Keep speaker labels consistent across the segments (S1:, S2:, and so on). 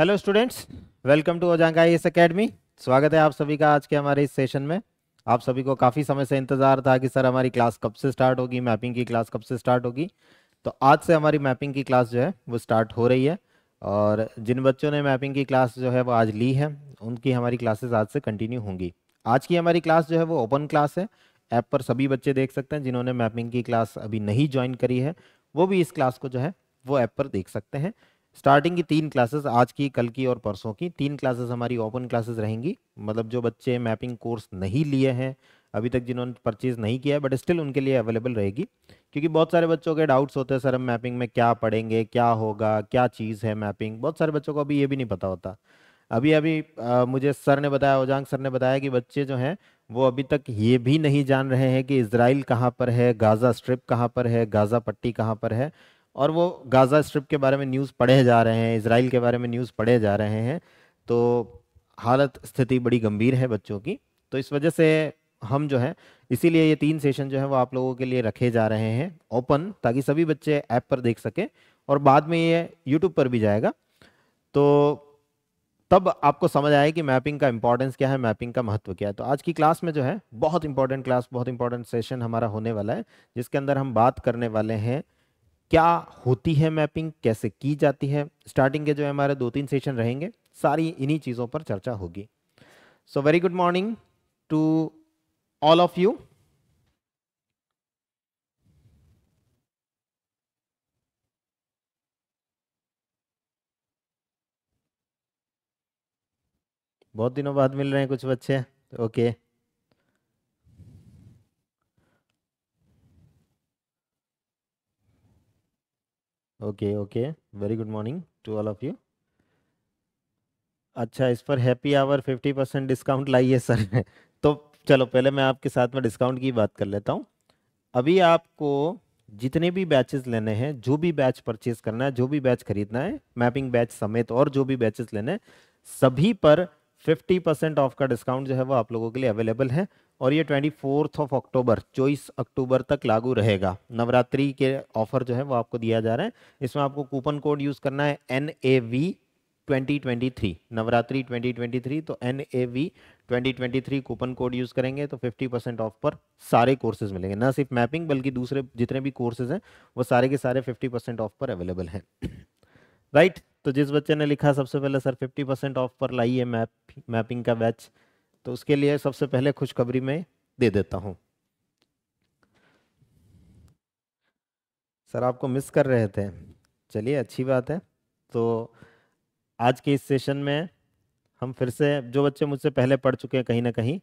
S1: Hello students welcome to Ojaank IAS academy स्वागत है आप सभी का आज के हमारे इस सेशन में आप सभी को काफ़ी समय से इंतज़ार था कि सर हमारी क्लास कब से स्टार्ट होगी मैपिंग की क्लास कब से स्टार्ट होगी तो आज से हमारी मैपिंग की क्लास जो है वो स्टार्ट हो रही है और जिन बच्चों ने मैपिंग की क्लास जो है वो आज ली है उनकी हमारी क्लासेज आज से कंटिन्यू होंगी आज की हमारी क्लास जो है वो ओपन क्लास है ऐप पर सभी बच्चे देख सकते हैं जिन्होंने मैपिंग की क्लास अभी नहीं ज्वाइन करी है वो भी इस क्लास को जो है वो ऐप पर देख सकते हैं स्टार्टिंग की तीन क्लासेस आज की कल की और परसों की तीन क्लासेस हमारी ओपन क्लासेस रहेंगी मतलब जो बच्चे मैपिंग कोर्स नहीं लिए हैं अभी तक जिन्होंने परचेज़ नहीं किया है बट स्टिल उनके लिए अवेलेबल रहेगी क्योंकि बहुत सारे बच्चों के डाउट्स होते हैं सर हम मैपिंग में क्या पढ़ेंगे क्या होगा क्या चीज़ है मैपिंग बहुत सारे बच्चों को अभी ये भी नहीं पता होता अभी अभी आ, मुझे सर ने बताया ओजांग सर ने बताया कि बच्चे जो हैं वो अभी तक ये भी नहीं जान रहे हैं कि इसराइल कहाँ पर है गाज़ा स्ट्रिप कहाँ पर है गाज़ा पट्टी कहाँ पर है और वो गाज़ा स्ट्रिप के बारे में न्यूज़ पढ़े जा रहे हैं इसराइल के बारे में न्यूज़ पढ़े जा रहे हैं तो हालत स्थिति बड़ी गंभीर है बच्चों की तो इस वजह से हम जो है इसीलिए ये तीन सेशन जो है वो आप लोगों के लिए रखे जा रहे हैं ओपन ताकि सभी बच्चे ऐप पर देख सकें और बाद में ये यूट्यूब पर भी जाएगा तो तब आपको समझ आए कि मैपिंग का इंपॉर्टेंस क्या है मैपिंग का महत्व क्या है तो आज की क्लास में जो है बहुत इंपॉर्टेंट क्लास बहुत इंपॉर्टेंट सेशन हमारा होने वाला है जिसके अंदर हम बात करने वाले हैं क्या होती है मैपिंग कैसे की जाती है स्टार्टिंग के जो है हमारे दो तीन सेशन रहेंगे सारी इन्हीं चीज़ों पर चर्चा होगी so very good morning to all of you बहुत दिनों बाद मिल रहे हैं कुछ बच्चे okay okay. Okay okay very good morning to all of you अच्छा इस पर happy hour fifty percent discount लाइए सर तो चलो पहले मैं आपके साथ में डिस्काउंट की बात कर लेता हूँ अभी आपको जितने भी बैचेस लेने हैं जो भी बैच परचेज करना है जो भी बैच खरीदना है मैपिंग बैच समेत और जो भी बैचेस लेने सभी पर 50 परसेंट ऑफ का डिस्काउंट जो है वो आप लोगों के लिए अवेलेबल है और ये ट्वेंटी फोर्थ ऑफ अक्टूबर चौबीस अक्टूबर तक लागू रहेगा नवरात्रि के ऑफर जो है वो आपको दिया जा रहा है इसमें आपको कूपन कोड यूज़ करना है N A V twenty twenty three Navratri twenty twenty three तो N A V twenty twenty three coupon code use करेंगे तो फिफ्टी परसेंट ऑफ पर सारे कोर्सेज मिलेंगे ना सिर्फ मैपिंग बल्कि दूसरे जितने भी कोर्सेज हैं वो सारे के सारे फिफ्टी परसेंट ऑफ पर अवेलेबल हैं राइट तो जिस बच्चे ने लिखा सबसे पहले सर फिफ्टी परसेंट ऑफ पर लाइए मैप मैपिंग का बैच तो उसके लिए सबसे पहले खुशखबरी में दे देता हूं सर आपको मिस कर रहे थे चलिए अच्छी बात है तो आज के इस सेशन में हम फिर से जो बच्चे मुझसे पहले पढ़ चुके हैं कहीं ना कहीं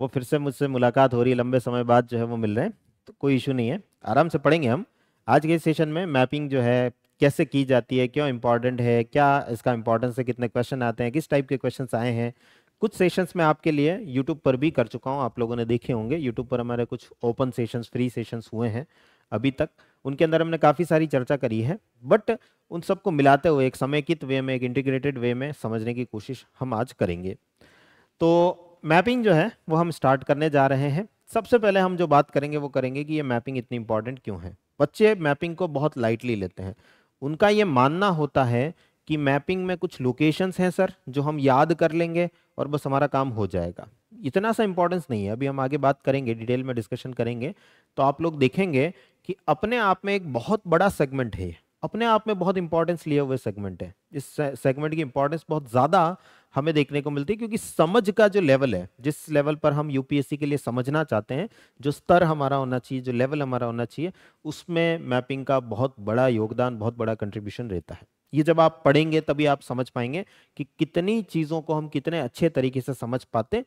S1: वो फिर से मुझसे मुलाकात हो रही है लंबे समय बाद जो है वो मिल रहे हैं तो कोई इशू नहीं है आराम से पढ़ेंगे हम आज के सेशन में मैपिंग जो है कैसे की जाती है क्यों इम्पॉर्टेंट है क्या इसका इंपॉर्टेंस है कितने क्वेश्चन आते हैं किस टाइप के क्वेश्चन आए हैं कुछ सेशंस में आपके लिए यूट्यूब पर भी कर चुका हूँ आप लोगों ने देखे होंगे यूट्यूब पर हमारे कुछ ओपन सेशंस फ्री सेशंस हुए हैं अभी तक उनके अंदर हमने काफ़ी सारी चर्चा करी है बट उन सबको मिलाते हुए एक समेकित वे में एक इंटीग्रेटेड वे में समझने की कोशिश हम आज करेंगे तो मैपिंग जो है वो हम स्टार्ट करने जा रहे हैं सबसे पहले हम जो बात करेंगे वो करेंगे कि ये मैपिंग इतनी इंपॉर्टेंट क्यों है बच्चे मैपिंग को बहुत लाइटली लेते हैं उनका ये मानना होता है कि मैपिंग में कुछ लोकेशंस हैं सर जो हम याद कर लेंगे और बस हमारा काम हो जाएगा इतना सा इंपॉर्टेंस नहीं है अभी हम आगे बात करेंगे डिटेल में डिस्कशन करेंगे तो आप लोग देखेंगे कि अपने आप में एक बहुत बड़ा सेगमेंट है अपने आप में बहुत इंपॉर्टेंस लिए हुए सेगमेंट है इस सेगमेंट की इंपॉर्टेंस बहुत ज़्यादा हमें देखने को मिलती है क्योंकि समझ का जो लेवल है जिस लेवल पर हम यूपीएससी के लिए समझना चाहते हैं जो स्तर हमारा होना चाहिए जो लेवल हमारा होना चाहिए उसमें मैपिंग का बहुत बड़ा योगदान बहुत बड़ा कंट्रीब्यूशन रहता है ये जब आप पढ़ेंगे तभी आप समझ पाएंगे कि कितनी चीज़ों को हम कितने अच्छे तरीके से समझ पाते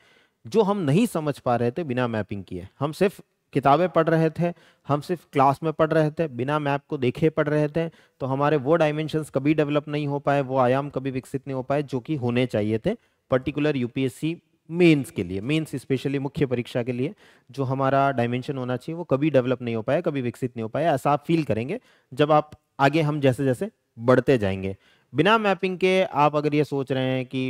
S1: जो हम नहीं समझ पा रहे थे बिना मैपिंग किए हम सिर्फ किताबें पढ़ रहे थे हम सिर्फ क्लास में पढ़ रहे थे बिना मैप को देखे पढ़ रहे थे तो हमारे वो डायमेंशंस कभी डेवलप नहीं हो पाए वो आयाम कभी विकसित नहीं हो पाए जो कि होने चाहिए थे पर्टिकुलर यूपीएससी मेंस के लिए मेंस स्पेशली मुख्य परीक्षा के लिए जो हमारा डायमेंशन होना चाहिए वो कभी डेवलप नहीं हो पाया कभी विकसित नहीं हो पाया ऐसा आप फील करेंगे जब आप आगे हम जैसे जैसे बढ़ते जाएंगे बिना मैपिंग के आप अगर ये सोच रहे हैं कि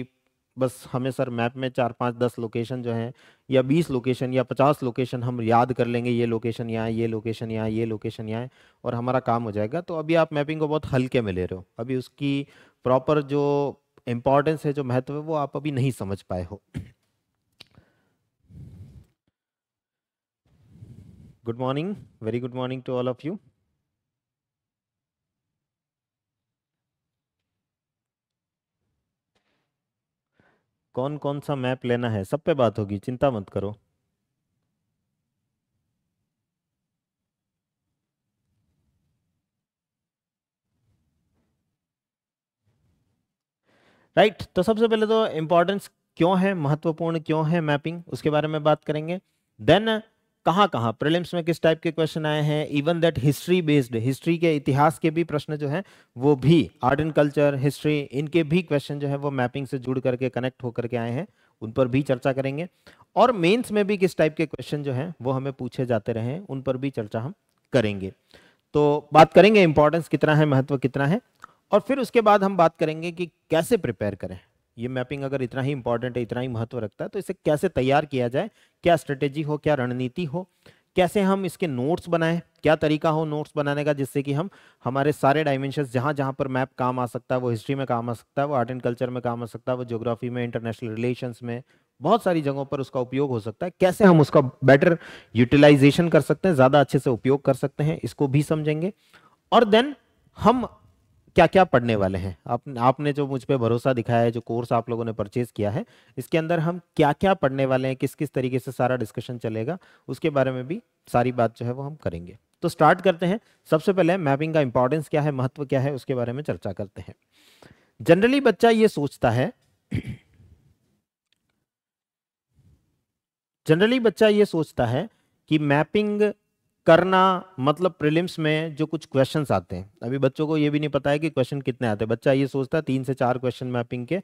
S1: बस हमें सर मैप में चार पाँच दस लोकेशन जो है या बीस लोकेशन या पचास लोकेशन हम याद कर लेंगे ये लोकेशन यहाँ ये लोकेशन यहाँ ये लोकेशन यहाँ और हमारा काम हो जाएगा तो अभी आप मैपिंग को बहुत हल्के में ले रहे हो अभी उसकी प्रॉपर जो इम्पोर्टेंस है जो महत्व है वो आप अभी नहीं समझ पाए हो good morning very good morning to all of you कौन कौन सा मैप लेना है सब पे बात होगी चिंता मत करो राइट right, तो सबसे पहले तो इंपॉर्टेंस क्यों है महत्वपूर्ण क्यों है मैपिंग उसके बारे में बात करेंगे देन कहाँ कहाँ प्रिलिम्स में किस टाइप के क्वेश्चन आए हैं even that history based history के इतिहास के भी प्रश्न जो है वो भी आर्ट एंड कल्चर हिस्ट्री इनके भी क्वेश्चन जो है वो मैपिंग से जुड़ करके कनेक्ट होकर के आए हैं उन पर भी चर्चा करेंगे और मेंस में भी किस टाइप के क्वेश्चन जो हैं वो हमें पूछे जाते रहे उन पर भी चर्चा हम करेंगे तो बात करेंगे इंपॉर्टेंस कितना है महत्व कितना है और फिर उसके बाद हम बात करेंगे कि कैसे प्रिपेयर करें ये मैपिंग अगर इतना ही इंपॉर्टेंट है इतना ही महत्व रखता है तो इसे कैसे तैयार किया जाए क्या स्ट्रेटेजी हो क्या रणनीति हो कैसे हम इसके नोट्स बनाएं क्या तरीका हो नोट्स बनाने का जिससे कि हम हमारे सारे डायमेंशन जहाँ जहाँ पर मैप काम आ सकता है वो हिस्ट्री में काम आ सकता है वो आर्ट एंड कल्चर में काम आ सकता है वो ज्योग्राफी में इंटरनेशनल रिलेशन में बहुत सारी जगहों पर उसका उपयोग हो सकता है कैसे हम उसका बेटर यूटिलाइजेशन कर सकते हैं ज़्यादा अच्छे से उपयोग कर सकते हैं इसको भी समझेंगे और देन हम क्या क्या पढ़ने वाले हैं आप, आपने जो मुझ पर भरोसा दिखाया है जो कोर्स आप लोगों ने परचेज किया है इसके अंदर हम क्या क्या पढ़ने वाले हैं किस किस तरीके से सारा डिस्कशन चलेगा उसके बारे में भी सारी बात जो है वो हम करेंगे तो स्टार्ट करते हैं सबसे पहले मैपिंग का इंपॉर्टेंस क्या है महत्व क्या है उसके बारे में चर्चा करते हैं जनरली बच्चा ये सोचता है जनरली बच्चा ये सोचता है कि मैपिंग करना मतलब प्रीलिम्स में जो कुछ क्वेश्चन आते हैं अभी बच्चों को ये भी नहीं पता है कि क्वेश्चन कितने आते हैं बच्चा ये सोचता है तीन से चार क्वेश्चन मैपिंग के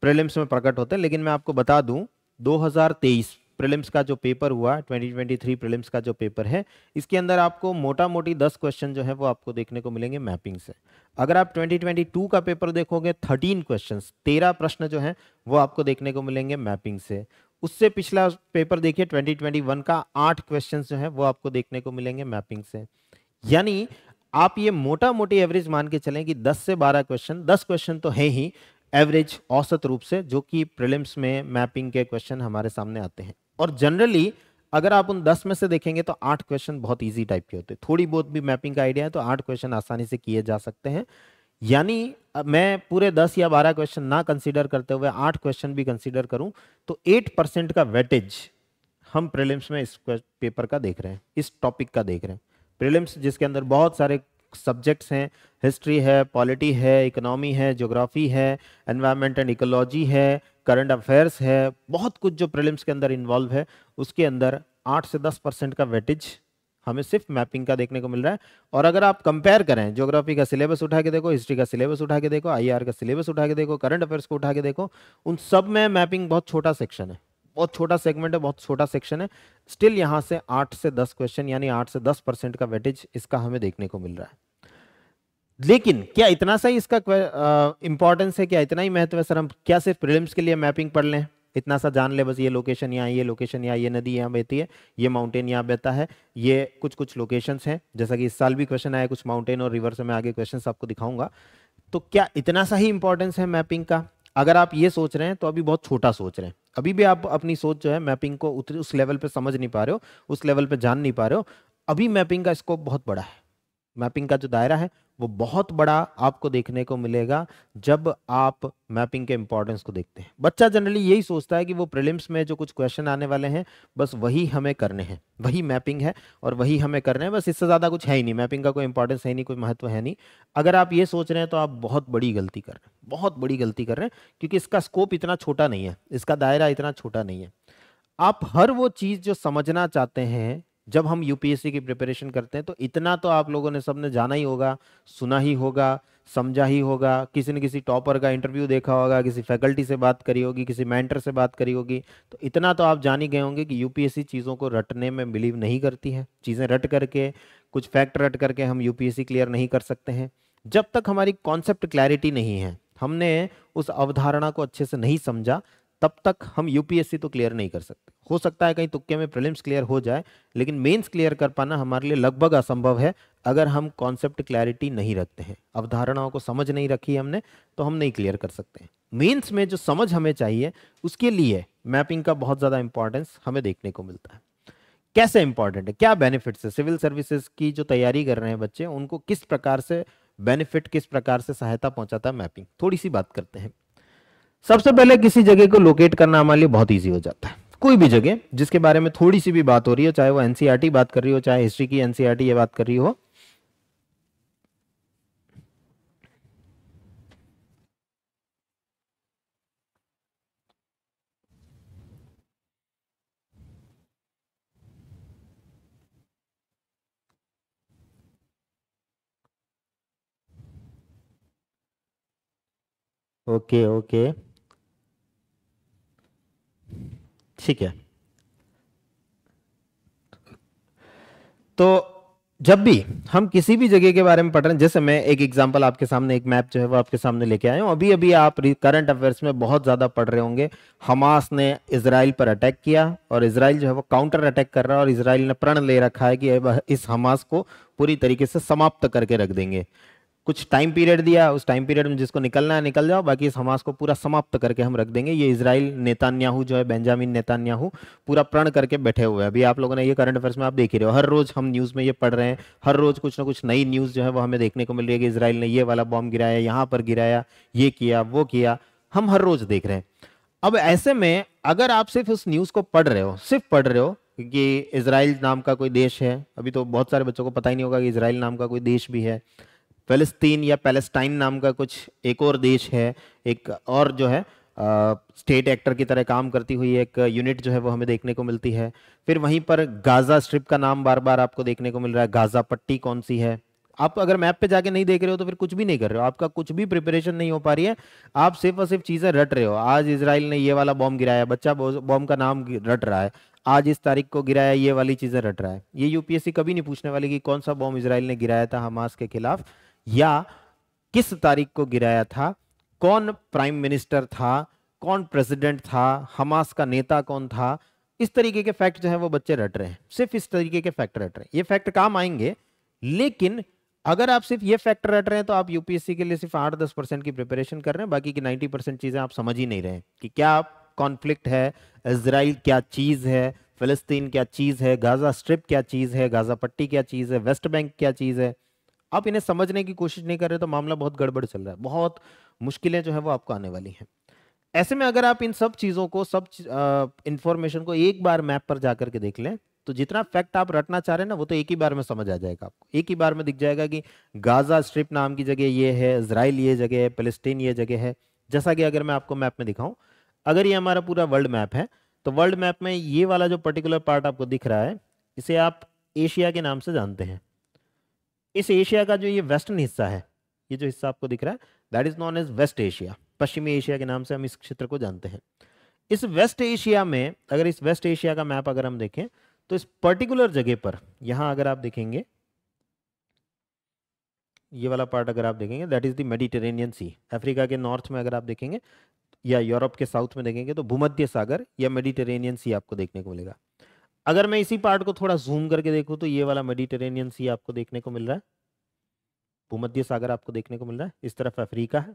S1: प्रीलिम्स में प्रकट होते हैं लेकिन मैं आपको बता दूं 2023 प्रीलिम्स का जो पेपर हुआ 2023 प्रीलिम्स का जो पेपर है इसके अंदर आपको मोटा मोटी दस क्वेश्चन जो है वो आपको देखने को मिलेंगे मैपिंग से अगर आप ट्वेंटी का पेपर देखोगे थर्टीन क्वेश्चन तेरह प्रश्न जो है वो आपको देखने को मिलेंगे मैपिंग से उससे पिछला पेपर देखिए 2021 का आठ क्वेश्चन जो है वो आपको देखने को मिलेंगे मैपिंग से यानी आप ये मोटा मोटी एवरेज मान के चलें कि 10 से 12 क्वेश्चन 10 क्वेश्चन तो है ही एवरेज औसत रूप से जो कि प्रिलिम्स में मैपिंग के क्वेश्चन हमारे सामने आते हैं और जनरली अगर आप उन 10 में से देखेंगे तो आठ क्वेश्चन बहुत ईजी टाइप के होते हैं थोड़ी बहुत भी मैपिंग का आइडिया है तो आठ क्वेश्चन आसानी से किए जा सकते हैं यानी अब मैं पूरे दस या बारह क्वेश्चन ना कंसीडर करते हुए आठ क्वेश्चन भी कंसीडर करूं तो एट परसेंट का वेटेज हम प्रीलिम्स में इस पेपर का देख रहे हैं इस टॉपिक का देख रहे हैं प्रीलिम्स जिसके अंदर बहुत सारे सब्जेक्ट्स हैं हिस्ट्री है पॉलिटी है इकोनॉमी है ज्योग्राफी है एनवायरमेंट एंड इकोलॉजी है करंट अफेयर्स है बहुत कुछ जो प्रिलिम्स के अंदर इन्वॉल्व है उसके अंदर आठ से दस परसेंट का वेटेज हमें सिर्फ मैपिंग का देखने को मिल रहा है और अगर आप कंपेयर करें ज्योग्राफी का सिलेबस उठा के देखो हिस्ट्री का सिलेबस उठा के देखो आईआर का सिलेबस उठा के देखो करंट अफेयर्स को उठा के देखो उन सब में मैपिंग बहुत छोटा सेक्शन है बहुत छोटा सेगमेंट है बहुत छोटा सेक्शन है स्टिल यहाँ से आठ से दस क्वेश्चन यानी आठ से दस परसेंट का वेटेज इसका हमें देखने को मिल रहा है लेकिन क्या इतना सा ही इसका इंपॉर्टेंस है क्या इतना ही महत्व है सर हम क्या सिर्फ प्रिलिम्स के लिए मैपिंग पढ़ लें इतना सा जान ले बस ये लोकेशन यहाँ ये लोकेशन यहाँ ये नदी यहाँ बहती है ये माउंटेन यहाँ बहता है ये कुछ कुछ लोकेशन हैं जैसा कि इस साल भी क्वेश्चन आया कुछ माउंटेन और रिवर से मैं आगे क्वेश्चन आपको दिखाऊंगा तो क्या इतना सा ही इंपॉर्टेंस है मैपिंग का अगर आप ये सोच रहे हैं तो अभी बहुत छोटा सोच रहे हैं अभी भी आप अपनी सोच जो है मैपिंग को उस लेवल पे समझ नहीं पा रहे हो उस लेवल पे जान नहीं पा रहे हो अभी मैपिंग का स्कोप बहुत बड़ा है मैपिंग का जो दायरा है वो बहुत बड़ा आपको देखने को मिलेगा जब आप मैपिंग के इंपॉर्टेंस को देखते हैं बच्चा जनरली यही सोचता है कि वो प्रिलिम्स में जो कुछ क्वेश्चन आने वाले हैं बस वही हमें करने हैं वही मैपिंग है और वही हमें करने हैं बस इससे ज़्यादा कुछ है ही नहीं मैपिंग का कोई इंपॉर्टेंस है नहीं कोई महत्व है नहीं अगर आप ये सोच रहे हैं तो आप बहुत बड़ी गलती कर रहे हैं बहुत बड़ी गलती कर रहे हैं क्योंकि इसका स्कोप इतना छोटा नहीं है इसका दायरा इतना छोटा नहीं है आप हर वो चीज़ जो समझना चाहते हैं जब हम यूपीएससी की प्रिपरेशन करते हैं तो इतना तो आप लोगों ने सबने जाना ही होगा सुना ही होगा समझा ही होगा किसी न किसी टॉपर का इंटरव्यू देखा होगा किसी फैकल्टी से बात करी होगी किसी मैंटर से बात करी होगी तो इतना तो आप जान ही गए होंगे कि यूपीएससी चीज़ों को रटने में बिलीव नहीं करती है चीज़ें रट करके कुछ फैक्ट रट करके हम यूपीएससी क्लियर नहीं कर सकते हैं जब तक हमारी कॉन्सेप्ट क्लैरिटी नहीं है हमने उस अवधारणा को अच्छे से नहीं समझा तब तक हम यूपीएससी तो क्लियर नहीं कर सकते हो सकता है कहीं तुक्के में प्रीलिम्स क्लियर हो जाए लेकिन मेंस क्लियर कर पाना हमारे लिए लगभग असंभव है अगर हम कॉन्सेप्ट क्लैरिटी नहीं रखते हैं अवधारणाओं को समझ नहीं रखी हमने तो हम नहीं क्लियर कर सकते हैं मेंस में जो समझ हमें चाहिए उसके लिए मैपिंग का बहुत ज़्यादा इंपॉर्टेंस हमें देखने को मिलता है कैसे इंपॉर्टेंट है क्या बेनिफिट्स है सिविल सर्विसेज की जो तैयारी कर रहे हैं बच्चे उनको किस प्रकार से बेनिफिट किस प्रकार से सहायता पहुंचाता है मैपिंग थोड़ी सी बात करते हैं सबसे पहले किसी जगह को लोकेट करना हमारे लिए बहुत ईजी हो जाता है कोई भी जगह जिसके बारे में थोड़ी सी भी बात हो रही हो चाहे वो एनसीईआरटी e बात कर रही हो चाहे हिस्ट्री की एनसीईआरटी e ये बात कर रही हो ओके okay, ओके okay. ठीक है तो जब भी हम किसी भी जगह के बारे में पढ़ रहे हैं जैसे मैं एक एग्जांपल आपके सामने एक मैप जो है वो आपके सामने लेके आया हूं अभी अभी आप करंट अफेयर्स में बहुत ज़्यादा पढ़ रहे होंगे हमास ने इसराइल पर अटैक किया और इसराइल जो है वो काउंटर अटैक कर रहा है और इसराइल ने प्रण ले रखा है कि इस हमास को पूरी तरीके से समाप्त करके रख देंगे कुछ टाइम पीरियड दिया उस टाइम पीरियड में जिसको निकलना है निकल जाओ बाकी इस हमास को पूरा समाप्त करके हम रख देंगे ये इसराइल नेतान्याहू जो है बेंजामिन नेतान्याहू पूरा प्रण करके बैठे हुए हैं अभी आप लोगों ने ये करंट अफेयर्स में आप देख ही रहे हो हर रोज हम न्यूज़ में ये पढ़ रहे हैं हर रोज कुछ ना कुछ नई न्यूज़ जो है वो हमें देखने को मिल रही है कि इसराइल ने ये वाला बॉम्ब गिराया यहाँ पर गिराया ये किया वो किया हम हर रोज देख रहे हैं अब ऐसे में अगर आप सिर्फ उस न्यूज़ को पढ़ रहे हो सिर्फ पढ़ रहे हो कि इसराइल नाम का कोई देश है अभी तो बहुत सारे बच्चों को पता ही नहीं होगा कि इसराइल नाम का कोई देश भी है फलस्तीन या पैलेस्टाइन नाम का कुछ एक और देश है एक और जो है स्टेट एक्टर की तरह काम करती हुई एक यूनिट जो है वो हमें देखने को मिलती है फिर वहीं पर गाज़ा स्ट्रिप का नाम बार बार आपको देखने को मिल रहा है गाज़ा पट्टी कौन सी है आप अगर मैप पे जाके नहीं देख रहे हो तो फिर कुछ भी नहीं कर रहे हो आपका कुछ भी प्रिपरेशन नहीं हो पा रही है आप सिर्फ और सिर्फ चीज़ें रट रहे हो आज इसराइल ने ये वाला बॉम्ब गिराया बच्चा बॉम्ब का नाम रट रहा है आज इस तारीख को गिराया ये वाली चीज़ें रट रहा है ये यूपीएससी कभी नहीं पूछने वाली कि कौन सा बॉम्ब इसराइल ने गिराया था हमास के खिलाफ या किस तारीख को गिराया था कौन प्राइम मिनिस्टर था कौन प्रेसिडेंट था हमास का नेता कौन था इस तरीके के फैक्ट जो है वो बच्चे रट रहे हैं सिर्फ इस तरीके के फैक्ट रट रहे हैं ये फैक्ट काम आएंगे लेकिन अगर आप सिर्फ ये फैक्टर रट रहे हैं तो आप यूपीएससी के लिए सिर्फ आठ दस परसेंट की प्रिपरेशन कर रहे हैं बाकी की नाइन्टी परसेंट चीज़ें आप समझ ही नहीं रहे कि क्या कॉन्फ्लिक्ट है इसराइल क्या चीज़ है फिलिस्तीन क्या चीज़ है गाज़ा स्ट्रिप क्या चीज़ है गाज़ा पट्टी क्या चीज़ है वेस्ट बैंक क्या चीज़ है आप इन्हें समझने की कोशिश नहीं कर रहे तो मामला बहुत गड़बड़ चल रहा है बहुत मुश्किलें जो है वो आपको आने वाली हैं ऐसे में अगर आप इन सब चीज़ों को सब इंफॉर्मेशन को एक बार मैप पर जा करके देख लें तो जितना फैक्ट आप रटना चाह रहे हैं ना वो तो एक ही बार में समझ आ जाएगा आपको एक ही बार में दिख जाएगा कि गाजा स्ट्रिप नाम की जगह ये है इसराइल ये जगह है पेलेस्टीन ये जगह है जैसा कि अगर मैं आपको मैप में दिखाऊं अगर ये हमारा पूरा वर्ल्ड मैप है तो वर्ल्ड मैप में ये वाला जो पर्टिकुलर पार्ट आपको दिख रहा है इसे आप एशिया के नाम से जानते हैं इस एशिया का जो ये वेस्टर्न हिस्सा है ये जो हिस्सा आपको दिख रहा है that is known as West Asia पश्चिमी एशिया के नाम से हम इस क्षेत्र को जानते हैं इस वेस्ट एशिया में अगर इस वेस्ट एशिया का मैप अगर हम देखें तो इस पर्टिकुलर जगह पर यहां अगर आप देखेंगे ये वाला पार्ट अगर आप देखेंगे that is the Mediterranean sea Africa के नॉर्थ में अगर आप देखेंगे या यूरोप के साउथ में देखेंगे तो भूमध्य सागर या मेडिटेरेनियन सी आपको देखने को मिलेगा अगर मैं इसी पार्ट को थोड़ा जूम करके देखूं तो ये वाला मेडिटेरेनियन सी आपको देखने को मिल रहा है भूमध्य सागर आपको देखने को मिल रहा है इस तरफ अफ्रीका है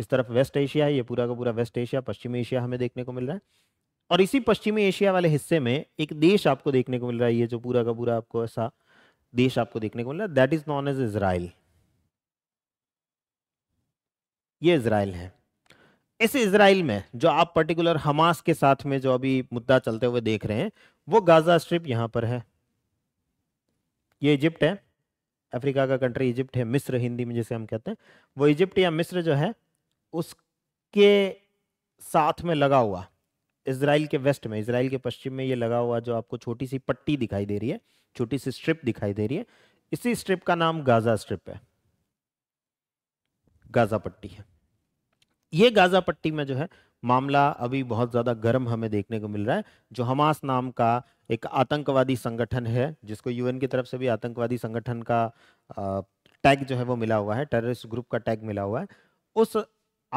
S1: इस तरफ वेस्ट एशिया है ये पूरा का पूरा वेस्ट एशिया पश्चिमी एशिया हमें देखने को मिल रहा है और इसी पश्चिमी एशिया वाले हिस्से में एक देश आपको देखने को मिल रहा है ये जो पूरा का पूरा आपको ऐसा देश आपको देखने को मिल रहा है that is known as Israel ये इसराइल है इस इसराइल में जो आप पर्टिकुलर हमास के साथ में जो अभी मुद्दा चलते हुए देख रहे हैं वो गाज़ा स्ट्रिप यहां पर है ये इजिप्ट है अफ्रीका का कंट्री इजिप्ट है मिस्र हिंदी में जिसे हम कहते हैं वो इजिप्ट या मिस्र जो है उसके साथ में लगा हुआ इसराइल के वेस्ट में इसराइल के पश्चिम में ये लगा हुआ जो आपको छोटी सी पट्टी दिखाई दे रही है छोटी सी स्ट्रिप दिखाई दे रही है इसी स्ट्रिप का नाम गाजा स्ट्रिप है गाजा पट्टी है ये गाजा पट्टी में जो है मामला अभी बहुत ज़्यादा गर्म हमें देखने को मिल रहा है जो हमास नाम का एक आतंकवादी संगठन है जिसको यूएन की तरफ से भी आतंकवादी संगठन का टैग जो है वो मिला हुआ है टेररिस्ट ग्रुप का टैग मिला हुआ है उस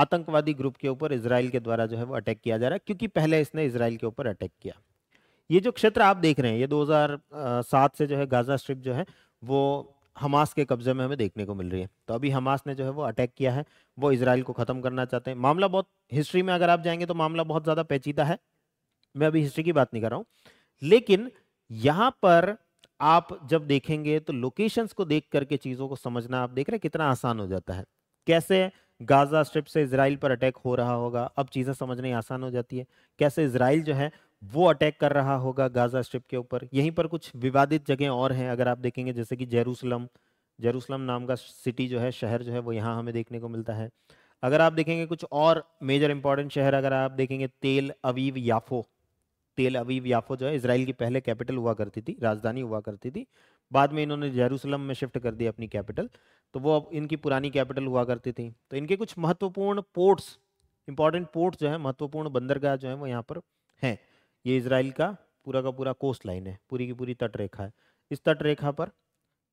S1: आतंकवादी ग्रुप के ऊपर इसराइल के द्वारा जो है वो अटैक किया जा रहा है क्योंकि पहले इसने इसराइल के ऊपर अटैक किया ये जो क्षेत्र आप देख रहे हैं ये 2007 से जो है गाजा स्ट्रिप जो है वो हमास के कब्जे में हमें देखने को मिल रही है तो अभी हमास ने जो है वो अटैक किया है वो इसराइल को ख़त्म करना चाहते हैं मामला बहुत हिस्ट्री में अगर आप जाएंगे तो मामला बहुत ज़्यादा पेचीदा है मैं अभी हिस्ट्री की बात नहीं कर रहा हूँ लेकिन यहाँ पर आप जब देखेंगे तो लोकेशंस को देख करके चीज़ों को समझना आप देख रहे हैं कितना आसान हो जाता है कैसे गाजा स्ट्रिप से इसराइल पर अटैक हो रहा होगा अब चीज़ें समझने आसान हो जाती है कैसे इसराइल जो है वो अटैक कर रहा होगा गाजा स्ट्रिप के ऊपर यहीं पर कुछ विवादित जगह और हैं अगर आप देखेंगे जैसे कि जेरूसलम जेरूसलम नाम का सिटी जो है शहर जो है वो यहाँ हमें देखने को मिलता है अगर आप देखेंगे कुछ और मेजर इंपॉर्टेंट शहर अगर आप देखेंगे तेल अवीव याफो तेल अवीव याफो जो है इसराइल की पहले कैपिटल हुआ करती थी राजधानी हुआ करती थी बाद में इन्होंने जेरूसलम में शिफ्ट कर दिया अपनी कैपिटल तो वो अब इनकी पुरानी कैपिटल हुआ करती थी तो इनके कुछ महत्वपूर्ण पोर्ट्स इंपॉर्टेंट पोर्ट्स जो है महत्वपूर्ण बंदरगाह जो है वो यहाँ पर हैं ये इसराइल का पूरा का पूरा कोस्ट लाइन है पूरी की पूरी तट रेखा है इस तट रेखा पर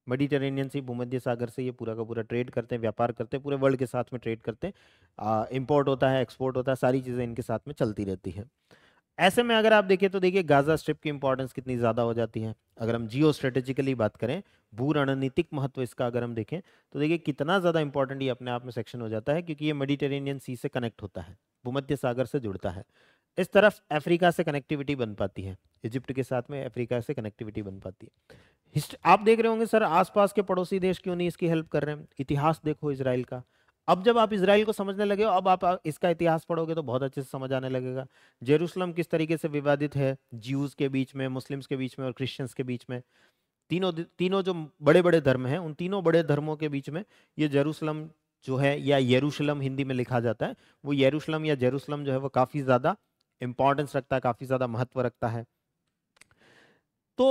S1: मेडिटेरेनियन से भूमध्य सागर से ये पूरा का पूरा ट्रेड करते हैं व्यापार करते हैं पूरे वर्ल्ड के साथ में ट्रेड करते हैं इम्पोर्ट होता है एक्सपोर्ट होता है सारी चीज़ें इनके साथ में चलती रहती है ऐसे में अगर आप देखें तो देखिए गाजा स्ट्रिप की इंपॉर्टेंस कितनी ज़्यादा हो जाती है अगर हम जियो स्ट्रेटेजिकली बात करें भू रणनीतिक महत्व इसका अगर हम देखें तो देखिए कितना ज़्यादा इंपॉर्टेंट ये अपने आप में सेक्शन हो जाता है क्योंकि ये मेडिटेरेनियन सी से कनेक्ट होता है भूमध्य सागर से जुड़ता है इस तरफ अफ्रीका से कनेक्टिविटी बन पाती है इजिप्ट के साथ में अफ्रीका से कनेक्टिविटी बन पाती है आप देख रहे होंगे सर आसपास के पड़ोसी देश क्यों नहीं इसकी हेल्प कर रहे हैं इतिहास देखो इसराइल का अब जब आप इसराइल को समझने लगे हो अब आप इसका इतिहास पढ़ोगे तो बहुत अच्छे से समझ आने लगेगा जेरूसलम किस तरीके से विवादित है ज्यूज के बीच में मुस्लिम्स के बीच में और क्रिश्चियंस के बीच में तीनों तीनों जो बड़े बड़े धर्म हैं उन तीनों बड़े धर्मों के बीच में ये जेरूसलम जो है या येरूशलम हिंदी में लिखा जाता है वो येरूशलम या जेरूसलम जो है वो काफ़ी ज़्यादा इंपॉर्टेंस रखता है काफ़ी ज़्यादा महत्व रखता है तो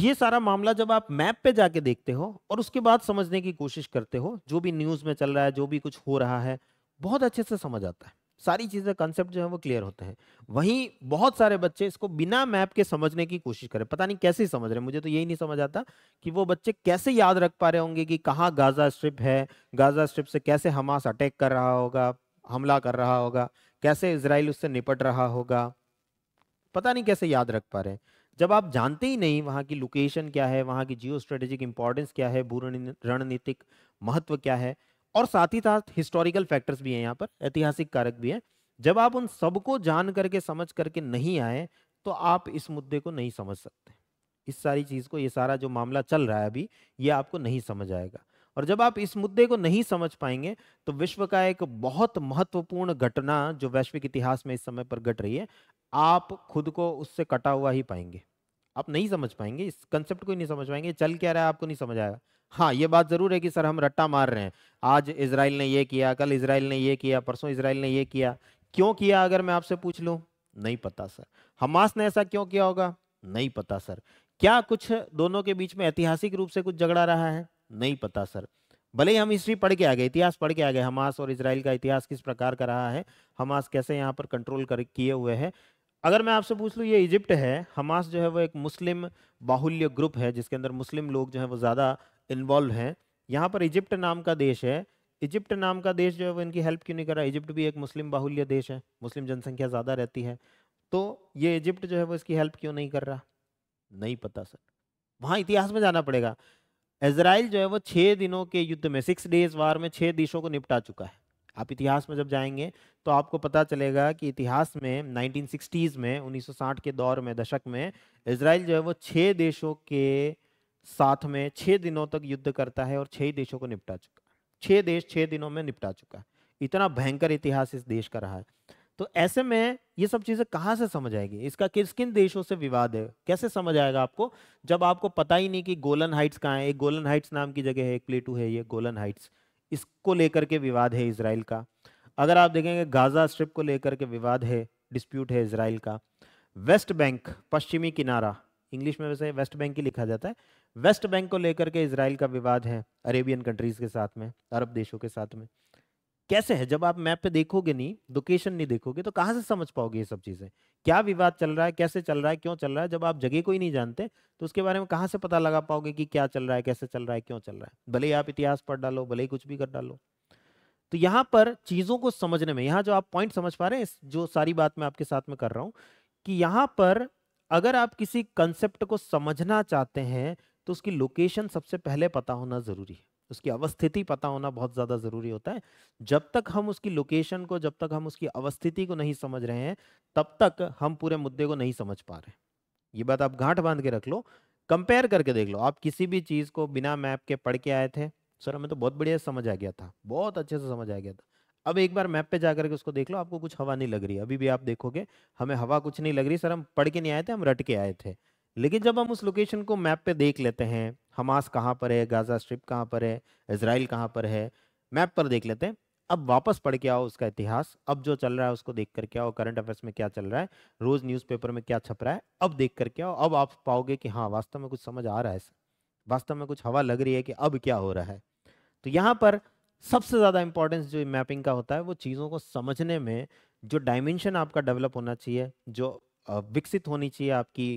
S1: ये सारा मामला जब आप मैप पे जाके देखते हो और उसके बाद समझने की कोशिश करते हो जो भी न्यूज़ में चल रहा है जो भी कुछ हो रहा है बहुत अच्छे से समझ आता है सारी चीज़ें कंसेप्ट जो है वो क्लियर होते हैं वहीं बहुत सारे बच्चे इसको बिना मैप के समझने की कोशिश करें पता नहीं कैसे समझ रहे मुझे तो यही नहीं समझ आता कि वो बच्चे कैसे याद रख पा रहे होंगे कि कहाँ गाज़ा स्ट्रिप है गाज़ा स्ट्रिप से कैसे हमास अटैक कर रहा होगा हमला कर रहा होगा कैसे इसराइल उससे निपट रहा होगा पता नहीं कैसे याद रख पा रहे हैं जब आप जानते ही नहीं वहाँ की लोकेशन क्या है वहाँ की जियो स्ट्रेटेजिक इंपॉर्टेंस क्या है भू रणनीतिक महत्व क्या है और साथ ही साथ हिस्टोरिकल फैक्टर्स भी हैं यहाँ पर ऐतिहासिक कारक भी हैं जब आप उन सबको जान करके समझ करके नहीं आए तो आप इस मुद्दे को नहीं समझ सकते इस सारी चीज़ को ये सारा जो मामला चल रहा है अभी ये आपको नहीं समझ आएगा और जब आप इस मुद्दे को नहीं समझ पाएंगे तो विश्व का एक बहुत महत्वपूर्ण घटना जो वैश्विक इतिहास में इस समय पर घट रही है आप खुद को उससे कटा हुआ ही पाएंगे आप नहीं समझ पाएंगे इस कंसेप्ट को ही नहीं समझ पाएंगे चल क्या रहा है आपको नहीं समझ आएगा हाँ ये बात जरूर है कि सर हम रट्टा मार रहे हैं आज इसराइल ने ये किया कल इसराइल ने ये किया परसों इसराइल ने ये किया क्यों किया अगर मैं आपसे पूछ लूँ नहीं पता सर हमास ने ऐसा क्यों किया होगा नहीं पता सर क्या कुछ दोनों के बीच में ऐतिहासिक रूप से कुछ झगड़ा रहा है नहीं पता सर भले ही हम हिस्ट्री पढ़ के आ गए इतिहास पढ़ के आ गए हमास और इसराइल का इतिहास किस प्रकार का रहा है हमास कैसे यहाँ पर कंट्रोल कर किए हुए है अगर मैं आपसे पूछ लूँ ये इजिप्ट है हमास जो है वो एक मुस्लिम बाहुल्य ग्रुप है जिसके अंदर मुस्लिम लोग जो है वो ज़्यादा इन्वॉल्व हैं यहाँ पर इजिप्ट नाम का देश है इजिप्ट नाम का देश जो है वो इनकी हेल्प क्यों नहीं कर रहा इजिप्ट भी एक मुस्लिम बाहुल्य देश है मुस्लिम जनसंख्या ज़्यादा रहती है तो ये इजिप्ट जो है वो इसकी हेल्प क्यों नहीं कर रहा नहीं पता सर वहाँ इतिहास में जाना पड़ेगा इसराइल जो है वो छह दिनों के युद्ध में सिक्स डेज वार में छह देशों को निपटा चुका है आप इतिहास में जब जाएंगे तो आपको पता चलेगा कि इतिहास में 1960s में 1960 के दौर में दशक में इसराइल जो है वो छह देशों के साथ में छह दिनों तक युद्ध करता है और छह देशों को निपटा चुका है छह देश छह दिनों में निपटा चुका है इतना भयंकर इतिहास इस देश का रहा है तो ऐसे में ये सब चीज़ें कहाँ से समझ आएगी इसका किस किन देशों से विवाद है कैसे समझ आएगा आपको जब आपको पता ही नहीं कि गोलन हाइट्स कहाँ है एक गोलन हाइट्स नाम की जगह है एक प्लेटू है ये गोलन हाइट्स इसको लेकर के विवाद है इसराइल का अगर आप देखेंगे गाजा स्ट्रिप को लेकर के विवाद है डिस्प्यूट है इसराइल का वेस्ट बैंक पश्चिमी किनारा इंग्लिश में वैसे वेस्ट बैंक ही लिखा जाता है वेस्ट बैंक को लेकर के इसराइल का विवाद है अरेबियन कंट्रीज़ के साथ में अरब देशों के साथ में कैसे है जब आप मैप पे देखोगे नहीं लोकेशन नहीं देखोगे तो कहाँ से समझ पाओगे ये सब चीजें क्या विवाद चल रहा है कैसे चल रहा है क्यों चल रहा है जब आप जगह को ही नहीं जानते तो उसके बारे में कहाँ से पता लगा पाओगे कि क्या चल रहा है कैसे चल रहा है क्यों चल रहा है भले ही आप इतिहास पढ़ डालो भले ही कुछ भी कर डालो तो यहाँ पर चीजों को समझने में यहाँ जो आप पॉइंट समझ पा रहे हैं जो सारी बात मैं आपके साथ में कर रहा हूँ कि यहाँ पर अगर आप किसी कंसेप्ट को समझना चाहते हैं तो उसकी लोकेशन सबसे पहले पता होना जरूरी है उसकी अवस्थिति पता होना बहुत ज़्यादा ज़रूरी होता है जब तक हम उसकी लोकेशन को जब तक हम उसकी अवस्थिति को नहीं समझ रहे हैं तब तक हम पूरे मुद्दे को नहीं समझ पा रहे ये बात आप घाट बांध के रख लो कंपेयर करके देख लो आप किसी भी चीज़ को बिना मैप के पढ़ के आए थे सर हमें तो बहुत बढ़िया समझ आ गया था बहुत अच्छे से समझ आ गया था अब एक बार मैप पे जा करके उसको देख लो आपको कुछ हवा नहीं लग रही अभी भी आप देखोगे हमें हवा कुछ नहीं लग रही सर हम पढ़ के नहीं आए थे हम रट के आए थे लेकिन जब हम उस लोकेशन को मैप पे देख लेते हैं हमास कहाँ पर है गाजा स्ट्रिप कहाँ पर है इसराइल कहाँ पर है मैप पर देख लेते हैं अब वापस पढ़ के आओ उसका इतिहास अब जो चल रहा है उसको देख करके आओ करंट अफेयर्स में क्या चल रहा है रोज न्यूज़पेपर में क्या छप रहा है अब देख करके आओ अब आप पाओगे कि हाँ वास्तव में कुछ समझ आ रहा है वास्तव में कुछ हवा लग रही है कि अब क्या हो रहा है तो यहाँ पर सबसे ज़्यादा इंपॉर्टेंस जो मैपिंग का होता है वो चीज़ों को समझने में जो डायमेंशन आपका डेवलप होना चाहिए जो विकसित होनी चाहिए आपकी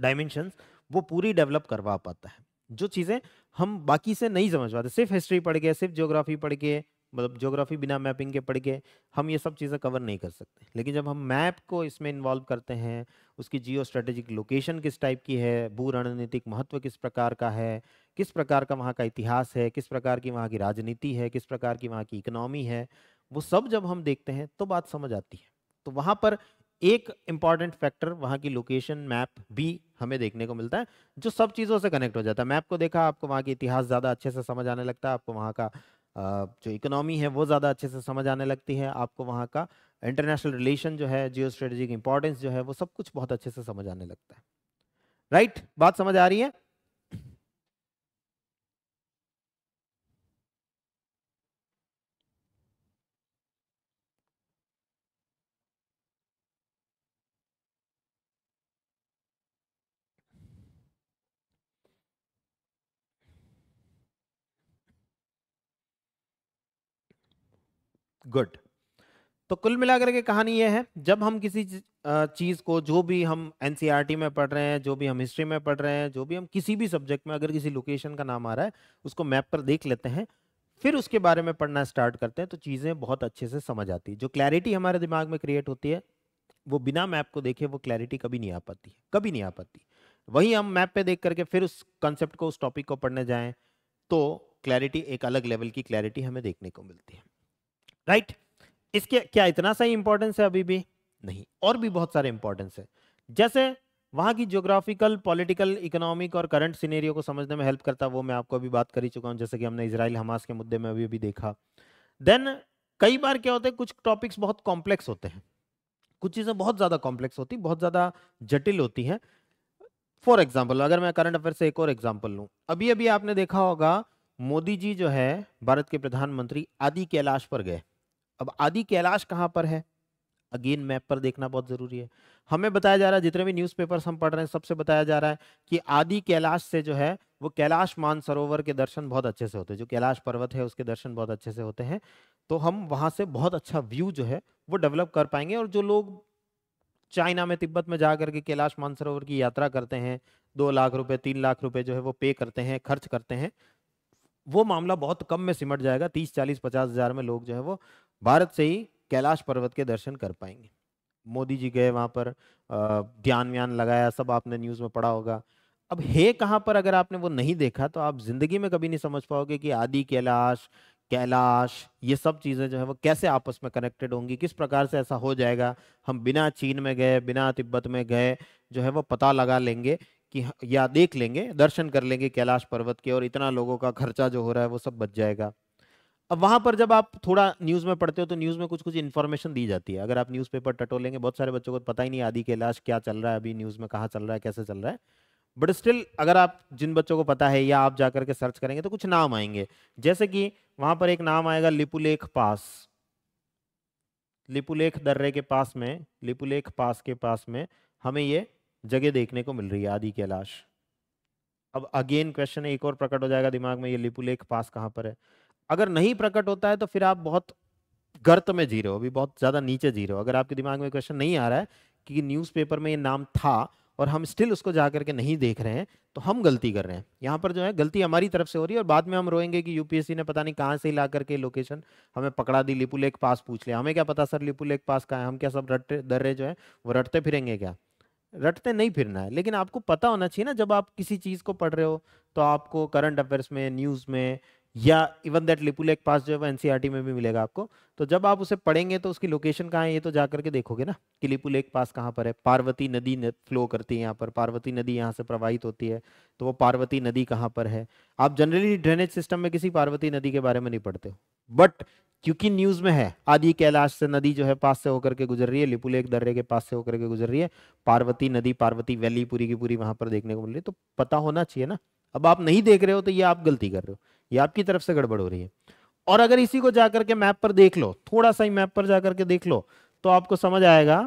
S1: डायमेंशन वो पूरी डेवलप करवा पाता है जो चीज़ें हम बाकी से नहीं समझ पाते सिर्फ हिस्ट्री पढ़ के सिर्फ ज्योग्राफी पढ़ के मतलब ज्योग्राफी बिना मैपिंग के पढ़ के हम ये सब चीज़ें कवर नहीं कर सकते लेकिन जब हम मैप को इसमें इन्वॉल्व करते हैं उसकी जियो स्ट्रेटेजिक लोकेशन किस टाइप की है भू रणनीतिक महत्व किस प्रकार का है किस प्रकार का वहाँ का इतिहास है किस प्रकार की वहाँ की राजनीति है किस प्रकार की वहाँ की इकनॉमी है वो सब जब हम देखते हैं तो बात समझ आती है तो वहाँ पर एक इम्पॉर्टेंट फैक्टर वहाँ की लोकेशन मैप भी हमें देखने को मिलता है जो सब चीज़ों से कनेक्ट हो जाता है मैप को देखा आपको वहाँ की इतिहास ज़्यादा अच्छे से समझ आने लगता है आपको वहाँ का जो इकोनॉमी है वो ज़्यादा अच्छे से समझ आने लगती है आपको वहाँ का इंटरनेशनल रिलेशन जो है जियो स्ट्रेटेजिक इंपॉर्टेंस जो है वो सब कुछ बहुत अच्छे से समझ आने लगता है राइट right? बात समझ आ रही है गुड तो कुल मिलाकर के कहानी ये है जब हम किसी चीज़ को जो भी हम एन e में पढ़ रहे हैं जो भी हम हिस्ट्री में पढ़ रहे हैं जो भी हम किसी भी सब्जेक्ट में अगर किसी लोकेशन का नाम आ रहा है उसको मैप पर देख लेते हैं फिर उसके बारे में पढ़ना स्टार्ट करते हैं तो चीज़ें बहुत अच्छे से समझ आती है जो क्लैरिटी हमारे दिमाग में क्रिएट होती है वो बिना मैप को देखे वो क्लैरिटी कभी नहीं आ पाती कभी नहीं आ पाती वही हम मैप पे देख करके फिर उस कॉन्सेप्ट को उस टॉपिक को पढ़ने जाएं तो क्लैरिटी एक अलग लेवल की क्लैरिटी हमें देखने को मिलती है राइट इसके क्या इतना सा ही इंपॉर्टेंस है अभी भी नहीं और भी बहुत सारे इंपॉर्टेंस है जैसे वहां की ज्योग्राफिकल पॉलिटिकल इकोनॉमिक और करंट सिनेरियो को समझने में हेल्प करता वो मैं आपको अभी बात कर ही चुका हूं जैसे कि हमने इसराइल हमास के मुद्दे में अभी अभी देखा देन कई बार क्या होते हैं कुछ टॉपिक्स बहुत कॉम्प्लेक्स होते हैं कुछ चीज़ें बहुत ज़्यादा कॉम्प्लेक्स होती बहुत ज़्यादा जटिल होती हैं फॉर एग्जाम्पल अगर मैं करंट अफेयर से एक और एग्जाम्पल लू अभी अभी आपने देखा होगा मोदी जी जो है भारत के प्रधानमंत्री आदि कैलाश पर गए अब आदि कैलाश कहाँ पर है अगेन मैप पर देखना बहुत ज़रूरी है हमें बताया जा रहा है जितने भी न्यूज़पेपर्स हम पढ़ रहे हैं सबसे बताया जा रहा है कि आदि कैलाश से जो है वो कैलाश मानसरोवर के दर्शन बहुत अच्छे से होते हैं जो कैलाश पर्वत है उसके दर्शन बहुत अच्छे से होते हैं तो हम वहाँ से बहुत अच्छा व्यू जो है वो डेवलप कर पाएंगे और जो लोग चाइना में तिब्बत में जा करके कैलाश मानसरोवर की यात्रा करते हैं दो लाख रुपए तीन लाख रुपए जो है वो पे करते हैं खर्च करते हैं वो मामला बहुत कम में सिमट जाएगा तीस चालीस पचास हजार में लोग जो है वो भारत से ही कैलाश पर्वत के दर्शन कर पाएंगे मोदी जी गए वहाँ पर ध्यान व्यान लगाया सब आपने न्यूज़ में पढ़ा होगा अब हे कहाँ पर अगर आपने वो नहीं देखा तो आप ज़िंदगी में कभी नहीं समझ पाओगे कि आदि कैलाश कैलाश ये सब चीज़ें जो है वो कैसे आपस में कनेक्टेड होंगी किस प्रकार से ऐसा हो जाएगा हम बिना चीन में गए बिना तिब्बत में गए जो है वो पता लगा लेंगे कि या देख लेंगे दर्शन कर लेंगे कैलाश पर्वत के और इतना लोगों का खर्चा जो हो रहा है वो सब बच जाएगा अब वहां पर जब आप थोड़ा न्यूज में पढ़ते हो तो न्यूज में कुछ कुछ इन्फॉर्मेशन दी जाती है अगर आप न्यूज पेपर टटोलेंगे बहुत सारे बच्चों को पता ही नहीं आदि कैलाश क्या चल रहा है अभी न्यूज में कहा चल रहा है कैसे चल रहा है बट स्टिल अगर आप जिन बच्चों को पता है या आप जाकर के सर्च करेंगे तो कुछ नाम आएंगे जैसे कि वहां पर एक नाम आएगा लिपुलेख पास लिपुलेख दर्रे के पास में लिपुलेख पास के पास में हमें ये जगह देखने को मिल रही है आदि कैलाश अब अगेन क्वेश्चन एक और प्रकट हो जाएगा दिमाग में ये लिपुलेख पास कहां पर है अगर नहीं प्रकट होता है तो फिर आप बहुत गर्त में जी रहे हो अभी बहुत ज़्यादा नीचे जी रहे हो अगर आपके दिमाग में क्वेश्चन नहीं आ रहा है कि न्यूज़पेपर में ये नाम था और हम स्टिल उसको जा करके नहीं देख रहे हैं तो हम गलती कर रहे हैं यहाँ पर जो है गलती हमारी तरफ से हो रही है और बाद में हम रोएंगे कि यूपीएससी ने पता नहीं कहाँ से ला करके लोकेशन हमें पकड़ा दी लिपू लेक पास पूछ लिया हमें क्या पता सर लिपू लेक पास कहाँ है हम क्या सब रटते दर्रे जो है वो रटते फिरेंगे क्या रटते नहीं फिरना है लेकिन आपको पता होना चाहिए ना जब आप किसी चीज़ को पढ़ रहे हो तो आपको करंट अफेयर्स में न्यूज़ में या इवन दैट लिपुलेक पास जो है वो एनसीईआरटी e में भी मिलेगा आपको तो जब आप उसे पढ़ेंगे तो उसकी लोकेशन कहाँ है ये तो जा करके देखोगे ना कि लिपुलेक पास कहाँ पर है पार्वती नदी फ्लो करती है यहाँ पर पार्वती नदी यहाँ से प्रवाहित होती है तो वो पार्वती नदी कहाँ पर है आप जनरली ड्रेनेज सिस्टम में किसी पार्वती नदी के बारे में नहीं पढ़ते हो बट क्योंकि न्यूज में है आदि कैलाश से नदी जो है पास से होकर के गुजर रही है लिपुलेक दर्रे के पास से होकर के गुजर रही है पार्वती नदी पार्वती वैली पूरी की पूरी वहां पर देखने को मिल रही है तो पता होना चाहिए ना अब आप नहीं देख रहे हो तो ये आप गलती कर रहे हो ये आपकी तरफ से गड़बड़ हो रही है और अगर इसी को जाकर के मैप पर देख लो थोड़ा सा ही मैप पर जाकर के देख लो तो आपको समझ आएगा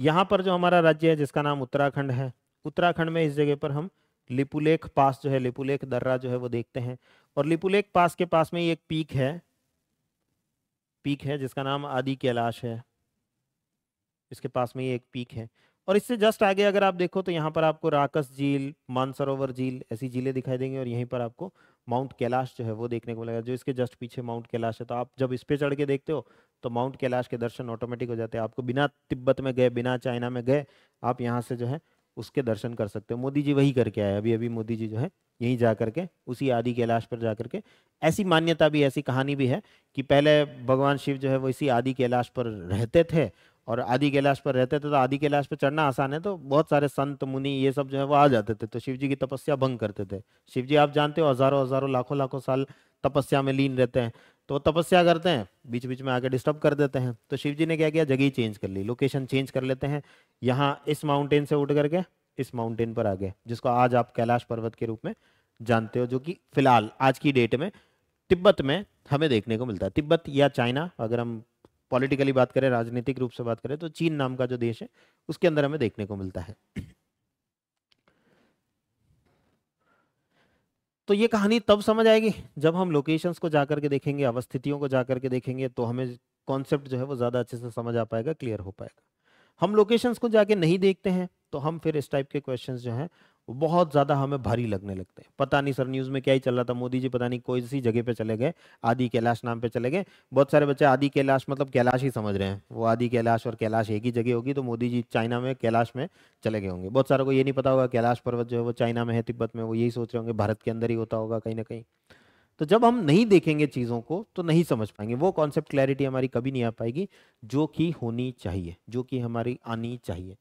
S1: यहां पर जो हमारा राज्य है जिसका नाम उत्तराखंड है उत्तराखंड में इस जगह पर हम लिपुलेख पास जो है लिपुलेख दर्रा जो है वो देखते हैं और लिपुलेख पास के पास में एक पीक है पीक है जिसका नाम आदि कैलाश है इसके पास में ये एक पीक है और इससे जस्ट आगे अगर आप देखो तो यहाँ पर आपको राकस झील मानसरोवर झील ऐसी झीलें दिखाई देंगी और यहीं पर आपको माउंट कैलाश जो है वो देखने को मिलेगा जो इसके जस्ट पीछे माउंट कैलाश है तो आप जब इस पे चढ़ के देखते हो तो माउंट कैलाश के दर्शन ऑटोमेटिक हो जाते हैं आपको बिना तिब्बत में गए बिना चाइना में गए आप यहाँ से जो है उसके दर्शन कर सकते हो मोदी जी वही करके आए अभी अभी मोदी जी जो है यहीं जा करके उसी आदि कैलाश पर जा करके ऐसी मान्यता भी ऐसी कहानी भी है कि पहले भगवान शिव जो है वो इसी आदि कैलाश पर रहते थे और आदि कैलाश पर रहते थे तो आदि कैलाश पर चढ़ना आसान है तो बहुत सारे संत मुनि ये सब जो है वो आ जाते थे तो शिव जी की तपस्या भंग करते थे शिव जी आप जानते हो हजारों हजारों लाखों लाखों साल तपस्या में लीन रहते हैं तो तपस्या करते हैं बीच बीच में आके डिस्टर्ब कर देते हैं तो शिव जी ने क्या किया जगह ही चेंज कर ली लोकेशन चेंज कर लेते हैं यहाँ इस माउंटेन से उठ करके इस माउंटेन पर आ गए जिसको आज आप कैलाश पर्वत के रूप में जानते हो जो कि फिलहाल आज की डेट में तिब्बत में हमें देखने को मिलता है तिब्बत या चाइना अगर हम पॉलिटिकली बात करें राजनीतिक रूप से बात करें तो चीन नाम का जो देश है उसके अंदर हमें देखने को मिलता है तो ये कहानी तब समझ आएगी जब हम लोकेशंस को जाकर के देखेंगे अवस्थितियों को जाकर के देखेंगे तो हमें कॉन्सेप्ट जो है वो ज़्यादा अच्छे से समझ आ पाएगा क्लियर हो पाएगा हम लोकेशंस को जाके नहीं देखते हैं तो हम फिर इस टाइप के क्वेश्चंस जो हैं बहुत ज़्यादा हमें भारी लगने लगते हैं पता नहीं सर न्यूज़ में क्या ही चल रहा था मोदी जी पता नहीं कोई सी जगह पे चले गए आदि कैलाश नाम पे चले गए बहुत सारे बच्चे आदि कैलाश मतलब कैलाश ही समझ रहे हैं वो आदि कैलाश और कैलाश एक ही जगह होगी तो मोदी जी चाइना में कैलाश में चले गए होंगे बहुत सारे को ये नहीं पता होगा कैलाश पर्वत जो है वो चाइना में है तिब्बत में वो यही सोच रहे होंगे भारत के अंदर ही होता होगा कहीं ना कहीं तो जब हम नहीं देखेंगे चीज़ों को तो नहीं समझ पाएंगे वो कॉन्सेप्ट क्लैरिटी हमारी कभी नहीं आ पाएगी जो कि होनी चाहिए जो कि हमारी आनी चाहिए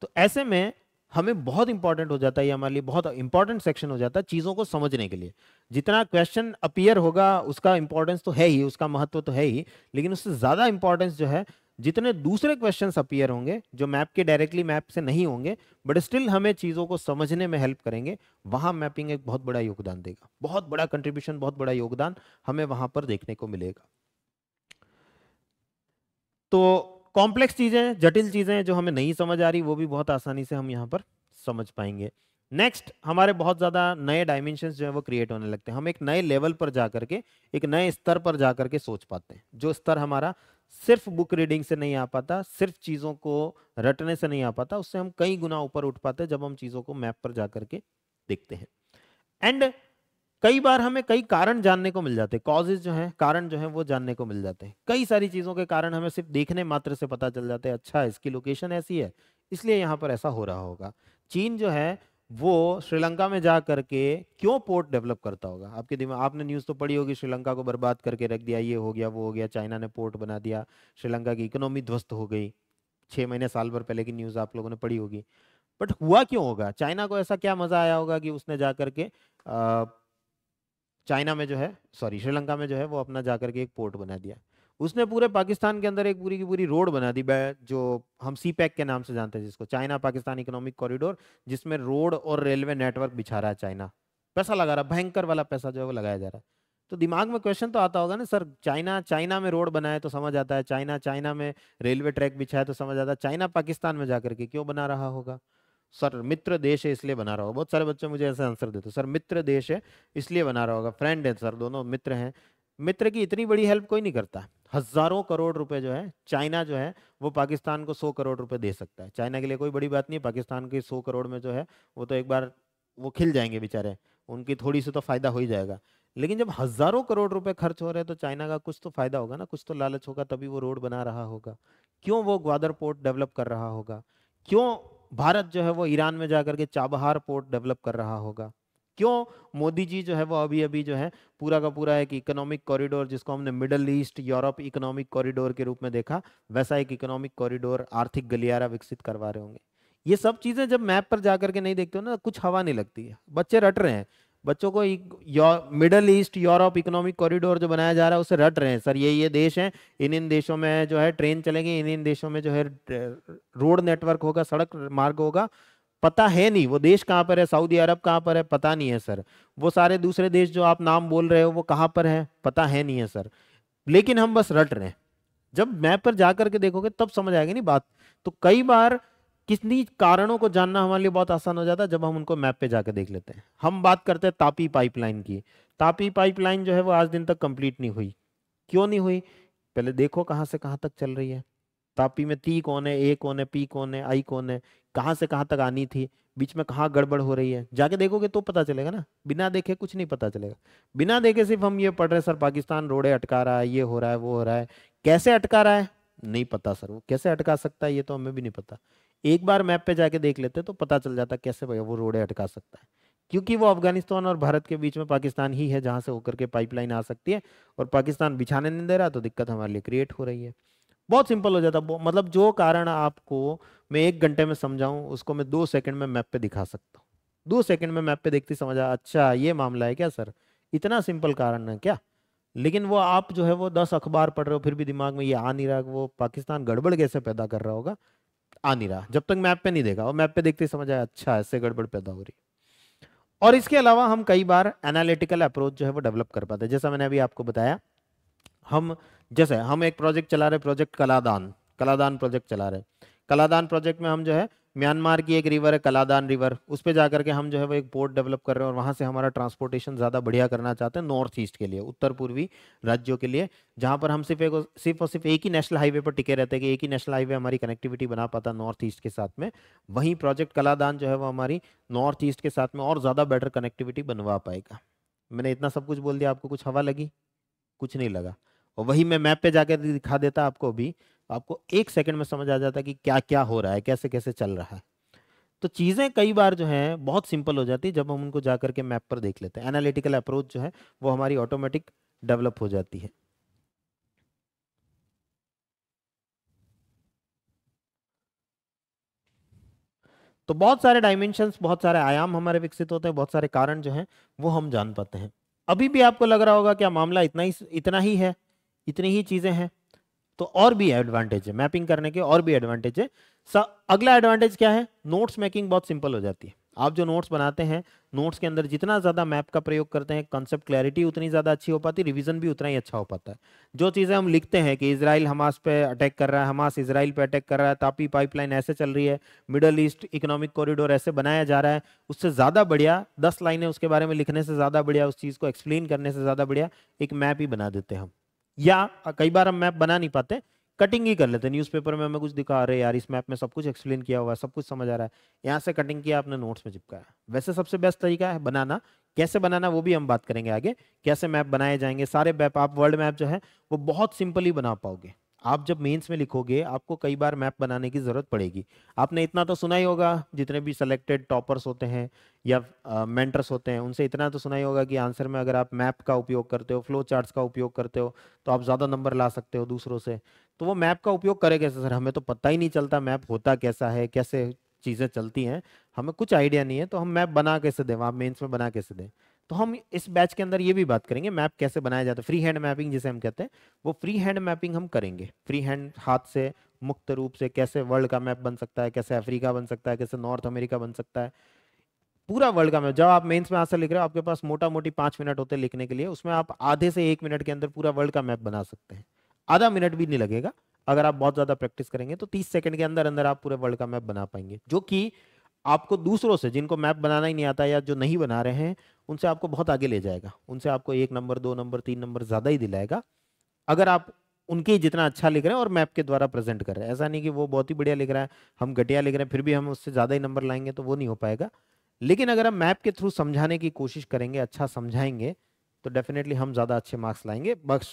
S1: तो ऐसे में हमें बहुत इंपॉर्टेंट हो जाता है ये हमारे लिए बहुत इंपॉर्टेंट सेक्शन हो जाता है चीज़ों को समझने के लिए जितना क्वेश्चन अपियर होगा उसका इंपॉर्टेंस तो है ही उसका महत्व तो है ही लेकिन उससे ज़्यादा इंपॉर्टेंस जो है जितने दूसरे क्वेश्चन अपियर होंगे जो मैप के डायरेक्टली मैप से नहीं होंगे बट स्टिल हमें चीज़ों को समझने में हेल्प करेंगे वहां मैपिंग एक बहुत बड़ा योगदान देगा बहुत बड़ा कंट्रीब्यूशन बहुत बड़ा योगदान हमें वहां पर देखने को मिलेगा तो कॉम्प्लेक्स चीजें जटिल चीजें जो हमें नहीं समझ आ रही वो भी बहुत आसानी से हम यहाँ पर समझ पाएंगे नेक्स्ट हमारे बहुत ज़्यादा नए डायमेंशन जो है वो क्रिएट होने लगते हैं हम एक नए लेवल पर जा करके एक नए स्तर पर जा करके सोच पाते हैं जो स्तर हमारा सिर्फ बुक रीडिंग से नहीं आ पाता सिर्फ चीज़ों को रटने से नहीं आ पाता उससे हम कई गुना ऊपर उठ पाते हैं जब हम चीज़ों को मैप पर जा करके देखते हैं एंड कई बार हमें कई कारण जानने को मिल जाते हैं कॉजेज जो हैं कारण जो हैं वो जानने को मिल जाते हैं कई सारी चीज़ों के कारण हमें सिर्फ देखने मात्र से पता चल जाता है अच्छा इसकी लोकेशन ऐसी है इसलिए यहाँ पर ऐसा हो रहा होगा चीन जो है वो श्रीलंका में जा करके क्यों पोर्ट डेवलप करता होगा आपके दिमाग आपने न्यूज़ तो पढ़ी होगी श्रीलंका को बर्बाद करके रख दिया ये हो गया वो हो गया चाइना ने पोर्ट बना दिया श्रीलंका की इकोनॉमी ध्वस्त हो गई छः महीने साल भर पहले की न्यूज़ आप लोगों ने पढ़ी होगी बट हुआ क्यों होगा चाइना को ऐसा क्या मज़ा आया होगा कि उसने जा करके चाइना में जो है सॉरी श्रीलंका में जो है वो अपना जाकर के एक पोर्ट बना दिया उसने पूरे पाकिस्तान के अंदर एक पूरी की पूरी रोड बना दी जो हम सी पैक e के नाम से जानते हैं जिसको चाइना पाकिस्तान इकोनॉमिक कॉरिडोर जिसमें रोड और रेलवे नेटवर्क बिछा रहा है चाइना पैसा लगा रहा है भयंकर वाला पैसा जो है वो लगाया जा रहा है तो दिमाग में क्वेश्चन तो आता होगा ना सर चाइना चाइना में रोड बनाए तो समझ आता है चाइना चाइना में रेलवे ट्रैक बिछाए तो समझ आता है चाइना पाकिस्तान में जाकर के क्यों बना रहा होगा सर मित्र देश है इसलिए बना रहा होगा बहुत सारे बच्चे मुझे ऐसे आंसर देते सर मित्र देश है इसलिए बना रहा होगा फ्रेंड है सर दोनों मित्र हैं मित्र की इतनी बड़ी हेल्प कोई नहीं करता हजारों करोड़ रुपए जो है चाइना जो है वो पाकिस्तान को सौ करोड़ रुपए दे सकता है चाइना के लिए कोई बड़ी बात नहीं है पाकिस्तान के सौ करोड़ में जो है वो तो एक बार वो खिल जाएंगे बेचारे उनकी थोड़ी सी तो फायदा हो ही जाएगा लेकिन जब हजारों करोड़ रुपए खर्च हो रहे हैं तो चाइना का कुछ तो फायदा होगा ना कुछ तो लालच होगा तभी वो रोड बना रहा होगा क्यों वो ग्वादर पोर्ट डेवलप कर रहा होगा क्यों भारत जो है वो ईरान में जाकर के चाबहार पोर्ट डेवलप कर रहा होगा क्यों मोदी जी जो है वो अभी अभी जो है पूरा का पूरा एक इकोनॉमिक कॉरिडोर जिसको हमने Middle East Europe economic corridor के रूप में देखा वैसा एक इकोनॉमिक कॉरिडोर आर्थिक गलियारा विकसित करवा रहे होंगे ये सब चीजें जब मैप पर जाकर के नहीं देखते हो ना कुछ हवा नहीं लगती है बच्चे रट रहे हैं बच्चों को Middle East Europe economic corridor जो बनाया जा रहा है उसे रट रहे हैं सर ये ये देश हैं इन इन देशों में जो है ट्रेन चलेंगे इन इन देशों में जो है रोड नेटवर्क होगा सड़क मार्ग होगा पता है नहीं वो देश कहाँ पर है सऊदी अरब कहाँ पर है पता नहीं है सर वो सारे दूसरे देश जो आप नाम बोल रहे हो वो कहाँ पर है पता है नहीं है सर लेकिन हम बस रट रहे हैं जब मैप पर जाकर के देखोगे तब समझ आएगी नहीं बात तो कई बार कितनी कारणों को जानना हमारे लिए बहुत आसान हो जाता है जब हम उनको मैप पे जाके देख लेते हैं हम बात करते हैं तापी पाइपलाइन की तापी पाइपलाइन जो है वो आज दिन तक कंप्लीट नहीं हुई क्यों नहीं हुई पहले देखो कहाँ से कहाँ तक चल रही है तापी में ती कौन है ए कौन है पी कौन है आई कौन है कहाँ से कहाँ तक आनी थी बीच में कहाँ गड़बड़ हो रही है जाके देखोगे तो पता चलेगा ना बिना देखे कुछ नहीं पता चलेगा बिना देखे सिर्फ हम ये पढ़ रहे सर पाकिस्तान रोड़े अटका रहा है ये हो रहा है वो हो रहा है कैसे अटका रहा है नहीं पता सर वो कैसे अटका सकता है ये तो हमें भी नहीं पता एक बार मैप पे जाके देख लेते तो पता चल जाता कैसे भैया वो रोडे अटका सकता है क्योंकि वो अफगानिस्तान और भारत के बीच में पाकिस्तान ही है जहाँ से होकर के पाइपलाइन आ सकती है और पाकिस्तान बिछाने नहीं दे रहा तो दिक्कत हमारे लिए क्रिएट हो रही है बहुत सिंपल हो जाता मतलब जो कारण आपको मैं एक घंटे में समझाऊं उसको मैं दो सेकंड में मैप पे दिखा सकता हूँ दो सेकंड में मैप पे देखते समझा अच्छा ये मामला है क्या सर इतना सिंपल कारण है क्या लेकिन वो आप जो है वो दस अखबार पढ़ रहे हो फिर भी दिमाग में ये आ नहीं रहा वो पाकिस्तान गड़बड़ कैसे पैदा कर रहा होगा आ नहीं रहा जब तक मैप पे नहीं देखा और मैप पे देखते समझ आया अच्छा ऐसे गड़बड़ पैदा हो रही और इसके अलावा हम कई बार एनालिटिकल अप्रोच जो है वो डेवलप कर पाते हैं जैसा मैंने अभी आपको बताया हम जैसे हम एक प्रोजेक्ट चला रहे प्रोजेक्ट कलादान कलादान प्रोजेक्ट चला रहे कलादान प्रोजेक्ट में हम जो है म्यांमार की एक रिवर है कलादान रिवर उस पर जाकर के हम जो है वो एक पोर्ट डेवलप कर रहे हैं और वहाँ से हमारा ट्रांसपोर्टेशन ज़्यादा बढ़िया करना चाहते हैं नॉर्थ ईस्ट के लिए उत्तर पूर्वी राज्यों के लिए जहाँ पर हम सिर्फ एक सिर्फ और सिर्फ एक ही नेशनल हाईवे पर टिके रहते हैं कि एक ही नेशनल हाईवे हमारी कनेक्टिविटी बना पाता नॉर्थ ईस्ट के साथ में वहीं प्रोजेक्ट कलादान जो है वो हमारी नॉर्थ ईस्ट के साथ में और ज़्यादा बेटर कनेक्टिविटी बनवा पाएगा मैंने इतना सब कुछ बोल दिया आपको कुछ हवा लगी कुछ नहीं लगा और वही मैं मैप पे जाकर दिखा देता आपको अभी तो आपको एक सेकंड में समझ आ जाता है कि क्या क्या हो रहा है कैसे कैसे चल रहा है तो चीज़ें कई बार जो हैं बहुत सिंपल हो जाती है जब हम उनको जा करके मैप पर देख लेते हैं एनालिटिकल अप्रोच जो है वो हमारी ऑटोमेटिक डेवलप हो जाती है तो बहुत सारे डायमेंशंस बहुत सारे आयाम हमारे विकसित होते हैं बहुत सारे कारण जो हैं वो हम जान पाते हैं अभी भी आपको लग रहा होगा क्या मामला इतना ही इतना ही है इतनी ही चीज़ें हैं तो और भी एडवांटेज है मैपिंग करने के और भी एडवांटेज है अगला एडवांटेज क्या है नोट्स मेकिंग बहुत सिंपल हो जाती है आप जो नोट्स बनाते हैं नोट्स के अंदर जितना ज़्यादा मैप का प्रयोग करते हैं कंसेप्ट क्लैरिटी उतनी ज़्यादा अच्छी हो पाती है रिविजन भी उतना ही अच्छा हो पाता है जो चीज़ें हम लिखते हैं कि इसराइल हमास पे अटैक कर रहा है हमास इसराइल पे अटैक कर रहा है तापी पाइपलाइन ऐसे चल रही है मिडल ईस्ट इकोनॉमिक कॉरिडोर ऐसे बनाया जा रहा है उससे ज़्यादा बढ़िया दस लाइने उसके बारे में लिखने से ज़्यादा बढ़िया उस चीज़ को एक्सप्लेन करने से ज़्यादा बढ़िया एक मैप ही बना देते हैं हम या कई बार हम मैप बना नहीं पाते कटिंग ही कर लेते न्यूज़पेपर में हमें कुछ दिखा रहे यार इस मैप में सब कुछ एक्सप्लेन किया हुआ है सब कुछ समझ आ रहा है यहाँ से कटिंग किया आपने नोट्स में चिपकाया वैसे सबसे बेस्ट तरीका है बनाना कैसे बनाना वो भी हम बात करेंगे आगे कैसे मैप बनाए जाएंगे सारे मैप आप वर्ल्ड मैप जो है वो बहुत सिंपली बना पाओगे आप जब मेंस में लिखोगे आपको कई बार मैप बनाने की ज़रूरत पड़ेगी आपने इतना तो सुना ही होगा जितने भी सिलेक्टेड टॉपर्स होते हैं या मेंटर्स होते हैं उनसे इतना तो सुना ही होगा कि आंसर में अगर आप मैप का उपयोग करते हो फ्लो चार्ट्स का उपयोग करते हो तो आप ज़्यादा नंबर ला सकते हो दूसरों से तो वो मैप का उपयोग करे कैसे सर हमें तो पता ही नहीं चलता मैप होता कैसा है कैसे चीज़ें चलती हैं हमें कुछ आइडिया नहीं है तो हम मैप बना कैसे दें आप मेन्स में बना कैसे दें तो हम इस बैच के अंदर ये भी बात करेंगे मैप कैसे बनाया जाता है फ्री हैंड मैपिंग जिसे हम कहते हैं वो फ्री हैंड मैपिंग हम करेंगे फ्री हैंड हाथ से मुक्त रूप से कैसे वर्ल्ड का मैप बन सकता है कैसे अफ्रीका बन सकता है कैसे नॉर्थ अमेरिका बन सकता है पूरा वर्ल्ड का मैप जब आप मेंस में आंसर लिख रहे हो आपके पास मोटा मोटी पांच मिनट होते हैं लिखने के लिए उसमें आप आधे से एक मिनट के अंदर पूरा वर्ल्ड का मैप बना सकते हैं आधा मिनट भी नहीं लगेगा अगर आप बहुत ज़्यादा प्रैक्टिस करेंगे तो तीस सेकंड के अंदर अंदर आप पूरे वर्ल्ड का मैप बना पाएंगे जो कि आपको दूसरों से जिनको मैप बनाना ही नहीं आता या जो नहीं बना रहे हैं उनसे आपको बहुत आगे ले जाएगा उनसे आपको एक नंबर दो नंबर तीन नंबर ज़्यादा ही दिलाएगा अगर आप उनके जितना अच्छा लिख रहे हैं और मैप के द्वारा प्रेजेंट कर रहे हैं ऐसा नहीं कि वो बहुत ही बढ़िया लिख रहा है हम घटिया लिख रहे हैं फिर भी हम उससे ज़्यादा ही नंबर लाएंगे तो वो नहीं हो पाएगा लेकिन अगर हम मैप के थ्रू समझाने की कोशिश करेंगे अच्छा समझाएंगे तो डेफिनेटली हम ज़्यादा अच्छे मार्क्स लाएंगे बस